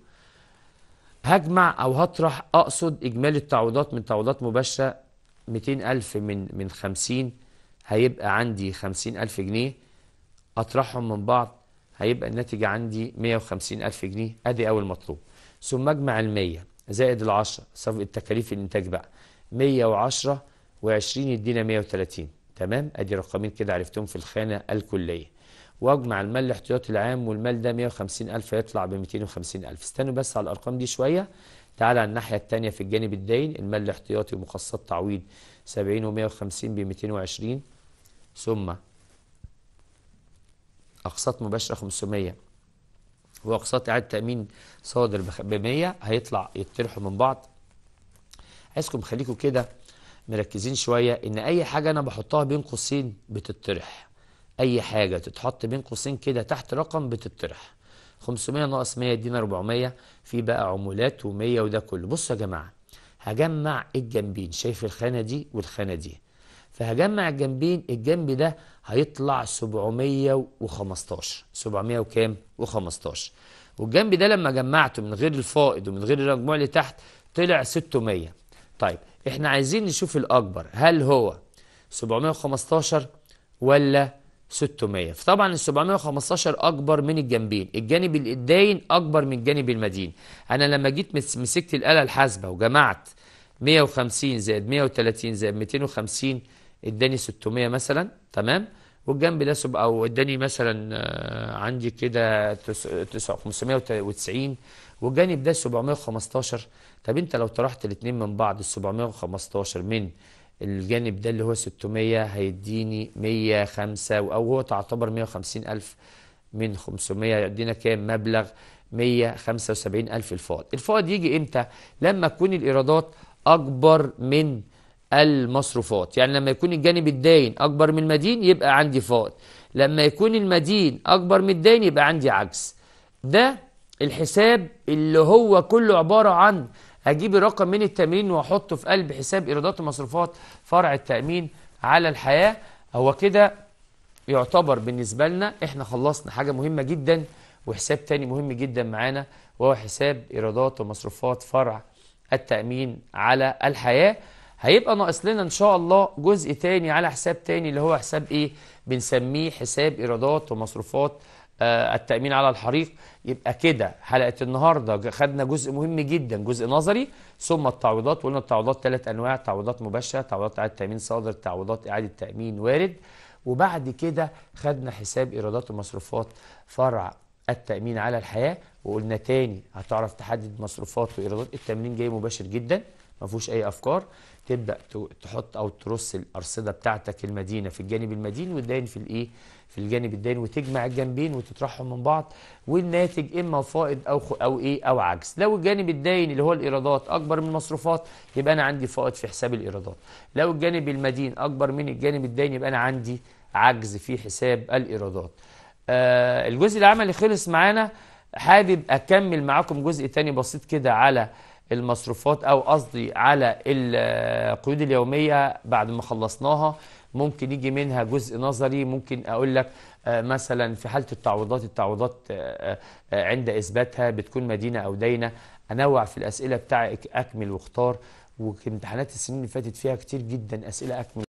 هجمع او هطرح اقصد اجمالي التعويضات من تعويضات مباشره 200000 من من 50 هيبقى عندي 50000 جنيه اطرحهم من بعض هيبقى الناتج عندي 150 ألف جنيه أدي أول مطلوب ثم أجمع ال 100 زائد ال 10 صفقة تكاليف الإنتاج بقى 110 و20 يدينا 130 تمام أدي رقمين كده عرفتهم في الخانة الكلية واجمع المال الاحتياطي العام والمال ده 150 ألف هيطلع ب 250 ألف استنوا بس على الأرقام دي شوية تعالى على الناحية الثانية في الجانب الدين المال الاحتياطي ومخصص تعويض 70 و150 ب 220 ثم اقساط مباشره 500 واقساط اعاده تامين صادر ب 100 هيطلع يطرحوا من بعض عايزكم خليكم كده مركزين شويه ان اي حاجه انا بحطها بين قوسين بتطرح اي حاجه تتحط بين قوسين كده تحت رقم بتطرح 500 ناقص 100 يدينا 400 في بقى عمولات و100 وده كله بصوا يا جماعه هجمع الجنبين شايف الخانه دي والخانه دي فهجمع الجنبين الجنب ده هيطلع 715 700 وكام و15 والجنب ده لما جمعته من غير الفائض ومن غير المجموع اللي تحت طلع 600 طيب احنا عايزين نشوف الاكبر هل هو 715 ولا 600 فطبعا ال 715 اكبر من الجنبين الجانب الداين اكبر من الجانب المدين انا لما جيت مسكت الاله الحاسبه وجمعت 150 زائد 130 زائد 250 اداني 600 مثلا تمام والجنب ده سب او اداني مثلا آه، عندي كده 590 والجانب ده 715 طب انت لو طرحت الاثنين من بعض ال 715 من الجانب ده اللي هو 600 هيديني 105 او هو تعتبر 150000 من 500 يدينا كام مبلغ 175000 الفائض الفائض يجي امتى لما تكون الايرادات اكبر من المصروفات يعني لما يكون الجانب الداين أكبر من المدين يبقى عندي فائض لما يكون المدين أكبر من الدين يبقى عندي عجز ده الحساب اللي هو كله عبارة عن أجيب الرقم من التمرين وأحطه في قلب حساب إيرادات ومصروفات فرع التأمين على الحياة هو كده يعتبر بالنسبة لنا إحنا خلصنا حاجة مهمة جدا وحساب تاني مهم جدا معانا وهو حساب إيرادات ومصروفات فرع التأمين على الحياة هيبقى ناقص لنا ان شاء الله جزء تاني على حساب تاني اللي هو حساب ايه بنسميه حساب ايرادات ومصروفات آه، التامين على الحريق يبقى كده حلقه النهارده خدنا جزء مهم جدا جزء نظري ثم التعويضات وقلنا التعويضات ثلاث انواع تعويضات مباشره تعويضات اعاده تامين صادر تعويضات اعاده تامين وارد وبعد كده خدنا حساب ايرادات ومصروفات فرع التامين على الحياه وقلنا تاني هتعرف تحدد مصروفات وايرادات التأمين جاي مباشر جدا ما فيهوش اي افكار تبدا تحط او ترص الارصده بتاعتك المدينه في الجانب المدين والداين في الايه في الجانب الداين وتجمع الجنبين وتطرحهم من بعض والناتج اما فائض او او ايه او عجز لو الجانب الداين اللي هو الايرادات اكبر من المصروفات يبقى انا عندي فائض في حساب الايرادات لو الجانب المدين اكبر من الجانب الداين يبقى انا عندي عجز في حساب الايرادات آه الجزء العملي خلص معانا حابب اكمل معاكم جزء تاني بسيط كده على المصروفات او قصدي على القيود اليوميه بعد ما خلصناها ممكن يجي منها جزء نظري ممكن اقول لك آه، مثلا في حاله التعويضات التعويضات آه، آه، عند اثباتها بتكون مدينه او دينه انوع في الاسئله بتاع اكمل واختار وامتحانات السنين اللي فاتت فيها كتير جدا اسئله اكمل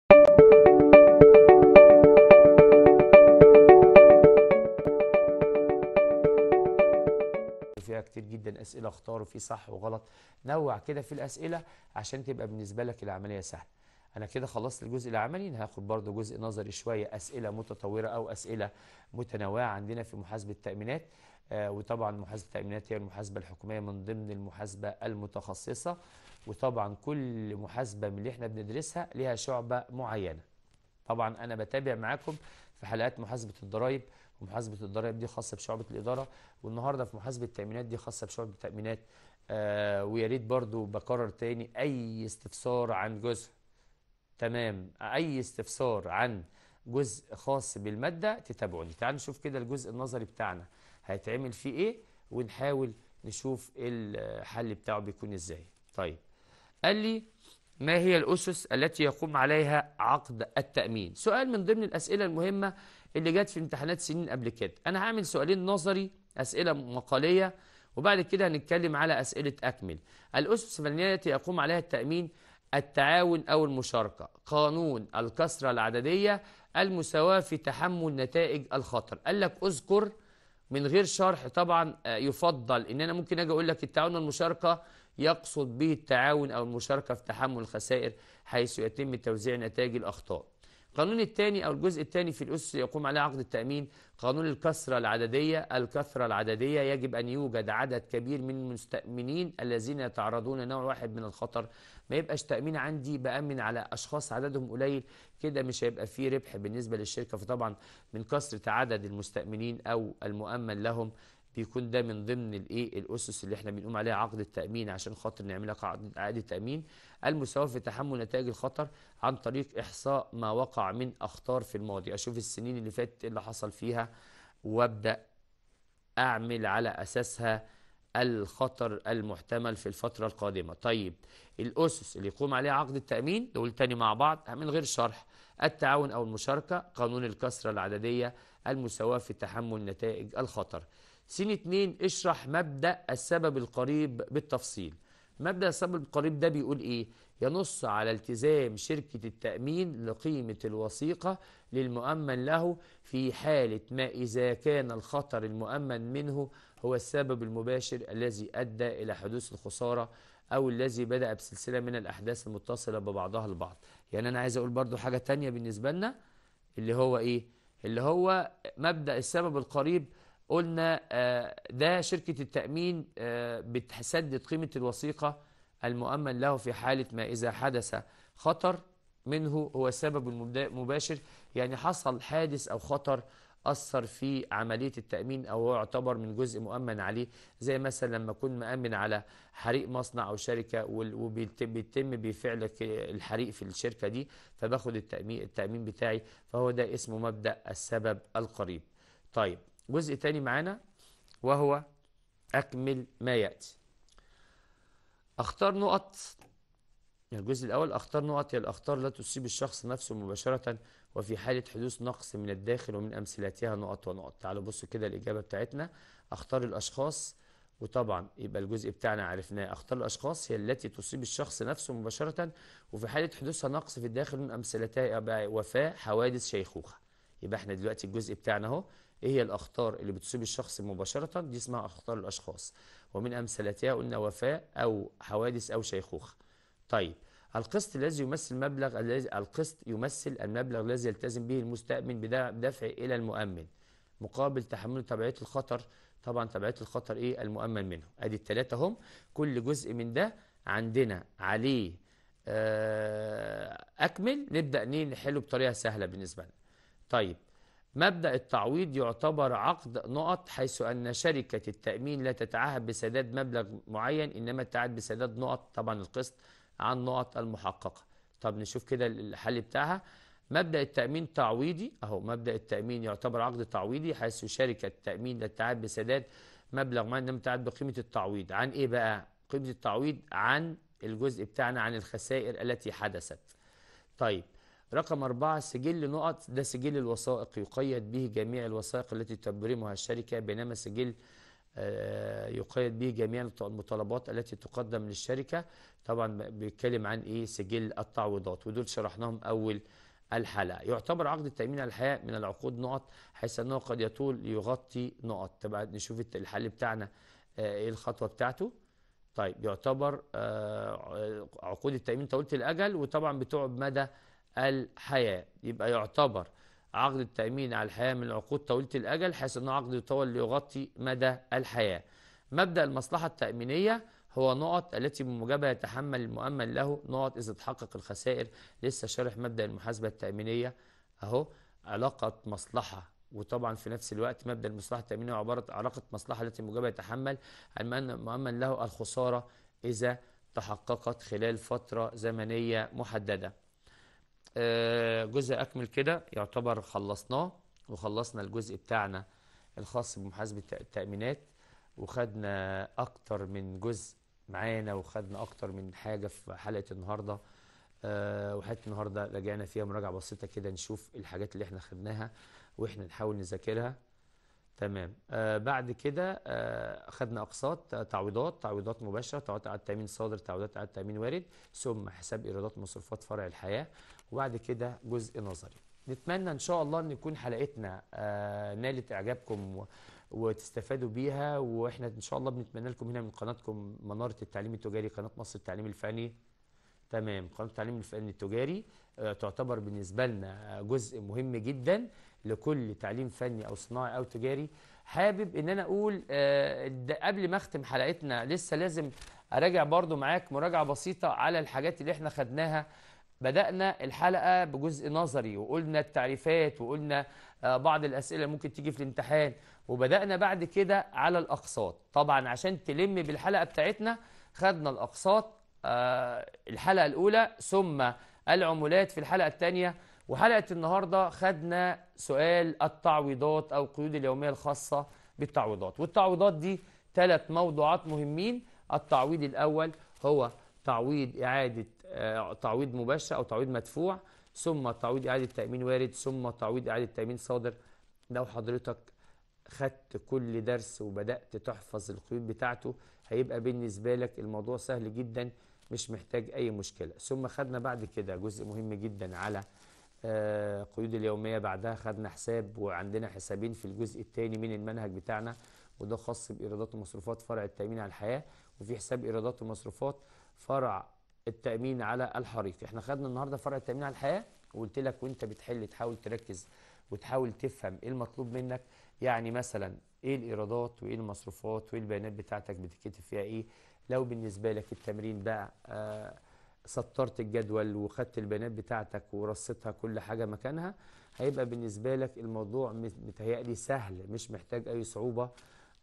كتير جدا اسئله اختار وفي صح وغلط نوع كده في الاسئله عشان تبقى بالنسبه لك العمليه سهله انا كده خلصت الجزء العملي هاخد برضو جزء نظري شويه اسئله متطوره او اسئله متنوعه عندنا في محاسبه التامينات آه وطبعا محاسبه التامينات هي المحاسبه الحكوميه من ضمن المحاسبه المتخصصه وطبعا كل محاسبه من اللي احنا بندرسها ليها شعبه معينه طبعا انا بتابع معاكم في حلقات محاسبه الضرائب ومحاسبه الضرائب دي خاصه بشعبه الاداره والنهارده في محاسبه التامينات دي خاصه بشعبه التامينات آه ويا ريت برضو بكرر تاني اي استفسار عن جزء تمام اي استفسار عن جزء خاص بالماده تتابعوني تعالوا نشوف كده الجزء النظري بتاعنا هيتعمل فيه ايه ونحاول نشوف الحل بتاعه بيكون ازاي طيب قال لي ما هي الأسس التي يقوم عليها عقد التأمين؟ سؤال من ضمن الأسئلة المهمة اللي جت في امتحانات سنين قبل كده انا هعمل سؤالين نظري اسئله مقاليه وبعد كده هنتكلم على اسئله اكمل الاسس الفنيه التي يقوم عليها التامين التعاون او المشاركه قانون الكسره العدديه المساواه في تحمل نتائج الخطر قال لك اذكر من غير شرح طبعا آه، يفضل ان انا ممكن اجي اقول لك التعاون والمشاركه يقصد به التعاون او المشاركه في تحمل الخسائر حيث يتم توزيع نتائج الاخطاء القانون الثاني أو الجزء الثاني في الأس يقوم عليه عقد التأمين قانون الكثرة العددية الكثرة العددية يجب أن يوجد عدد كبير من المستأمنين الذين يتعرضون نوع واحد من الخطر ما يبقاش تأمين عندي بأمن على أشخاص عددهم قليل كده مش هيبقى فيه ربح بالنسبة للشركة فطبعا من كثرة عدد المستأمنين أو المؤمن لهم بيكون ده من ضمن الايه الاسس اللي احنا بنقوم عليها عقد التامين عشان خاطر نعملها عقد تامين المساواه في تحمل نتائج الخطر عن طريق احصاء ما وقع من اخطار في الماضي اشوف السنين اللي فاتت إيه اللي حصل فيها وابدا اعمل على اساسها الخطر المحتمل في الفترة القادمة طيب الأسس اللي يقوم عليها عقد التأمين دول تاني مع بعض من غير شرح التعاون أو المشاركة قانون الكسرة العددية المساواة في تحمل نتائج الخطر سين اتنين اشرح مبدأ السبب القريب بالتفصيل مبدأ السبب القريب ده بيقول ايه ينص على التزام شركة التأمين لقيمة الوثيقة للمؤمن له في حالة ما إذا كان الخطر المؤمن منه هو السبب المباشر الذي أدى إلى حدوث الخسارة أو الذي بدأ بسلسلة من الأحداث المتصلة ببعضها البعض يعني أنا عايز أقول برضو حاجة تانية بالنسبة لنا اللي هو إيه؟ اللي هو مبدأ السبب القريب قلنا آه، ده شركة التأمين آه، بتسدد قيمة الوثيقة المؤمن له في حالة ما إذا حدث خطر منه هو السبب المباشر يعني حصل حادث أو خطر أثر في عملية التأمين أو يعتبر من جزء مؤمن عليه زي مثلا لما أكون مأمن على حريق مصنع أو شركة وبيتم بفعل الحريق في الشركة دي فباخد التأمين, التأمين بتاعي فهو ده اسمه مبدأ السبب القريب طيب جزء تاني معانا وهو أكمل ما يأتي أختار نقط الجزء الأول أختار نقط هي الأخطار لا تصيب الشخص نفسه مباشرة وفي حالة حدوث نقص من الداخل ومن أمثلتها نقط ونقط تعالوا بصوا كده الإجابة بتاعتنا أختار الأشخاص وطبعا يبقى الجزء بتاعنا عرفناه أختار الأشخاص هي التي تصيب الشخص نفسه مباشرة وفي حالة حدوثها نقص في الداخل من أمثلتها وفاة حوادث شيخوخة يبقى احنا دلوقتي الجزء بتاعنا اهو ايه هي الاخطار اللي بتصيب الشخص مباشره دي اسمها اخطار الاشخاص ومن امثلتها قلنا وفاه او حوادث او شيخوخه طيب القسط الذي يمثل مبلغ القسط يمثل المبلغ الذي يلتزم به المستأمن بدفع إلى المؤمن مقابل تحمل تبعية الخطر طبعا تبعية الخطر إيه المؤمن منه أدي التلاتة هم كل جزء من ده عندنا عليه آه، أكمل نبدأ نحله بطريقة سهلة بالنسبة لنا طيب مبدأ التعويض يعتبر عقد نقط حيث أن شركة التأمين لا تتعهد بسداد مبلغ معين إنما تتعهد بسداد نقط طبعا القسط عن نقط المحققة طب نشوف كده الحل بتاعها مبدأ التأمين تعويضي أهو مبدأ التأمين يعتبر عقد تعويضي حيث شركة التأمين لا تتعهد بسداد مبلغ معين إنما تتعهد بقيمة التعويض عن إيه بقى؟ قيمة التعويض عن الجزء بتاعنا عن الخسائر التي حدثت طيب رقم أربعة سجل نقط ده سجل الوثائق يقيد به جميع الوثائق التي تبرمها الشركة بينما سجل آه، يقيد به جميع المطالبات التي تقدم للشركة طبعا بيتكلم عن ايه سجل التعويضات ودول شرحناهم أول الحلقة يعتبر عقد التأمين على الحياة من العقود نقط حيث أنه قد يطول يغطي نقط تبقى نشوف الحل بتاعنا آه، ايه الخطوة بتاعته طيب يعتبر آه، عقود التأمين طويلة الأجل وطبعا بتقعد مدى الحياة يبقى يعتبر عقد التأمين على الحياة من العقود طويلة الأجل حيث أنه عقد يطول ليغطي مدى الحياة مبدأ المصلحة التأمينية هو نقط التي بموجبها يتحمل المؤمن له نقط إذا تحقق الخسائر لسه شارح مبدأ المحاسبة التأمينية أهو علاقة مصلحة وطبعا في نفس الوقت مبدا المصلحه التامينيه عباره عن علاقه مصلحه التي موجبه يتحمل المؤمن له الخساره اذا تحققت خلال فتره زمنيه محدده. آه، جزء أكمل كده يعتبر خلصناه وخلصنا الجزء بتاعنا الخاص بمحاسبة التأمينات وخدنا أكتر من جزء معانا وخدنا أكتر من حاجة في حلقة النهاردة آه، وحلقة النهاردة لجانا فيها مراجعة بسيطة كده نشوف الحاجات اللي احنا خدناها وإحنا نحاول نذاكرها تمام آه بعد كده آه خدنا اقساط تعويضات تعويضات مباشره تعويضات على التامين صادر تعويضات على التامين وارد ثم حساب ايرادات مصروفات فرع الحياه وبعد كده جزء نظري نتمنى ان شاء الله ان يكون حلقتنا آه نالت اعجابكم و... وتستفادوا بيها واحنا ان شاء الله بنتمنى لكم هنا من قناتكم مناره التعليم التجاري قناه مصر التعليم الفني تمام قناه التعليم الفني التجاري آه، تعتبر بالنسبه لنا جزء مهم جدا لكل تعليم فني أو صناعي أو تجاري حابب ان انا اقول آه، قبل ما اختم حلقتنا لسه لازم اراجع برضو معاك مراجعه بسيطه على الحاجات اللي احنا خدناها بدأنا الحلقة بجزء نظري وقلنا التعريفات وقلنا آه، بعض الأسئلة ممكن تيجي في الامتحان وبدأنا بعد كده على الأقساط طبعا عشان تلم بالحلقة بتاعتنا خدنا الأقساط آه، الحلقة الأولى ثم العمولات في الحلقة الثانية وحلقة النهاردة خدنا سؤال التعويضات أو القيود اليومية الخاصة بالتعويضات والتعويضات دي ثلاث موضوعات مهمين التعويض الأول هو تعويض إعادة آه، تعويض مباشر أو تعويض مدفوع ثم تعويض إعادة تأمين وارد ثم تعويض إعادة تأمين صادر لو حضرتك خدت كل درس وبدأت تحفظ القيود بتاعته هيبقى بالنسبة لك الموضوع سهل جدا مش محتاج أي مشكلة ثم خدنا بعد كده جزء مهم جدا على آه، قيود اليوميه بعدها خدنا حساب وعندنا حسابين في الجزء الثاني من المنهج بتاعنا وده خاص بايرادات ومصروفات فرع التامين على الحياه وفي حساب ايرادات ومصروفات فرع التامين على الحريق احنا خدنا النهارده فرع التامين على الحياه وقلت لك وانت بتحل تحاول تركز وتحاول تفهم ايه المطلوب منك يعني مثلا ايه الايرادات وايه المصروفات وايه البيانات بتاعتك بتتكتب فيها ايه لو بالنسبه لك التمرين بقى آه سطرت الجدول وخدت البيانات بتاعتك ورصيتها كل حاجه مكانها هيبقى بالنسبه لك الموضوع متهيألي سهل مش محتاج اي صعوبه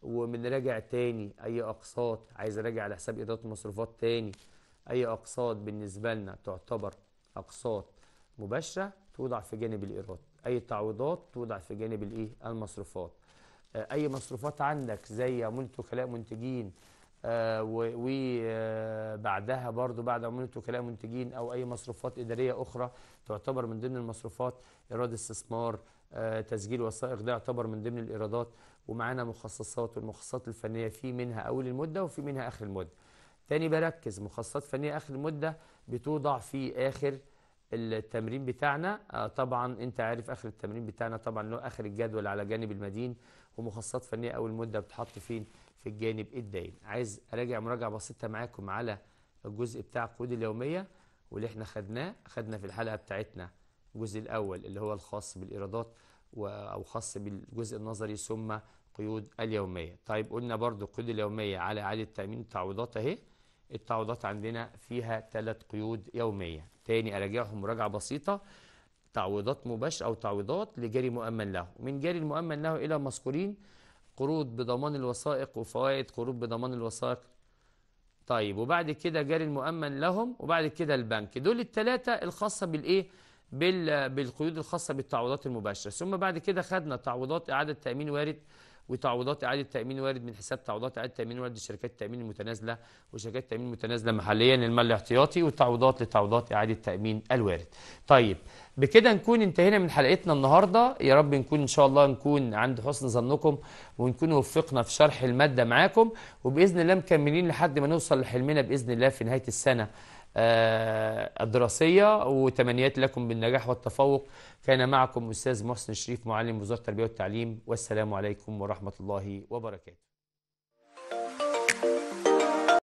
وبنراجع تاني اي اقساط عايز اراجع على حساب اداره المصروفات تاني اي اقساط بالنسبه لنا تعتبر اقساط مباشره توضع في جانب الايراد اي تعويضات توضع في جانب الايه المصروفات اي مصروفات عندك زي منتج خلاء منتجين آه، وبعدها برضو بعد عمولة وكلاء منتجين أو أي مصروفات إدارية أخرى تعتبر من ضمن المصروفات إيراد استثمار آه، تسجيل وثائق ده يعتبر من ضمن الإيرادات ومعانا مخصصات والمخصصات الفنية في منها أول المدة وفي منها آخر المدة تاني بركز مخصصات فنية آخر المدة بتوضع في آخر التمرين بتاعنا آه، طبعا انت عارف اخر التمرين بتاعنا طبعا له اخر الجدول على جانب المدين ومخصصات فنيه اول مده بتحط فين في الجانب الداين عايز اراجع مراجعه بسيطه معاكم على الجزء بتاع القيود اليوميه واللي احنا خدناه خدنا في الحلقه بتاعتنا الجزء الاول اللي هو الخاص بالايرادات او خاص بالجزء النظري ثم قيود اليوميه طيب قلنا برضو القيود اليوميه على اعاده تامين التعويضات اهي التعويضات عندنا فيها ثلاث قيود يوميه تاني اراجعهم مراجعه بسيطه تعويضات مباشره او تعويضات لجاري مؤمن له من جاري المؤمن له الى مذكورين قروض بضمان الوثائق وفوائد قروض بضمان الوثائق طيب وبعد كده جاري المؤمن لهم وبعد كده البنك دول الثلاثة الخاصة بالإيه؟ بالقيود الخاصة بالتعويضات المباشرة ثم بعد كده خدنا تعويضات إعادة تأمين وارد وتعويضات اعاده تامين وارد من حساب تعويضات اعاده تامين وارد لشركات التامين المتنازله وشركات التامين المتنازله محليا للمال الاحتياطي والتعويضات لتعويضات اعاده تامين الوارد. طيب بكده نكون انتهينا من حلقتنا النهارده يا رب نكون ان شاء الله نكون عند حسن ظنكم ونكون وفقنا في شرح الماده معاكم وباذن الله مكملين لحد ما نوصل لحلمنا باذن الله في نهايه السنه. آه، الدراسية وتمنيات لكم بالنجاح والتفوق كان معكم أستاذ محسن الشريف معلم وزارة التربية والتعليم والسلام عليكم ورحمة الله وبركاته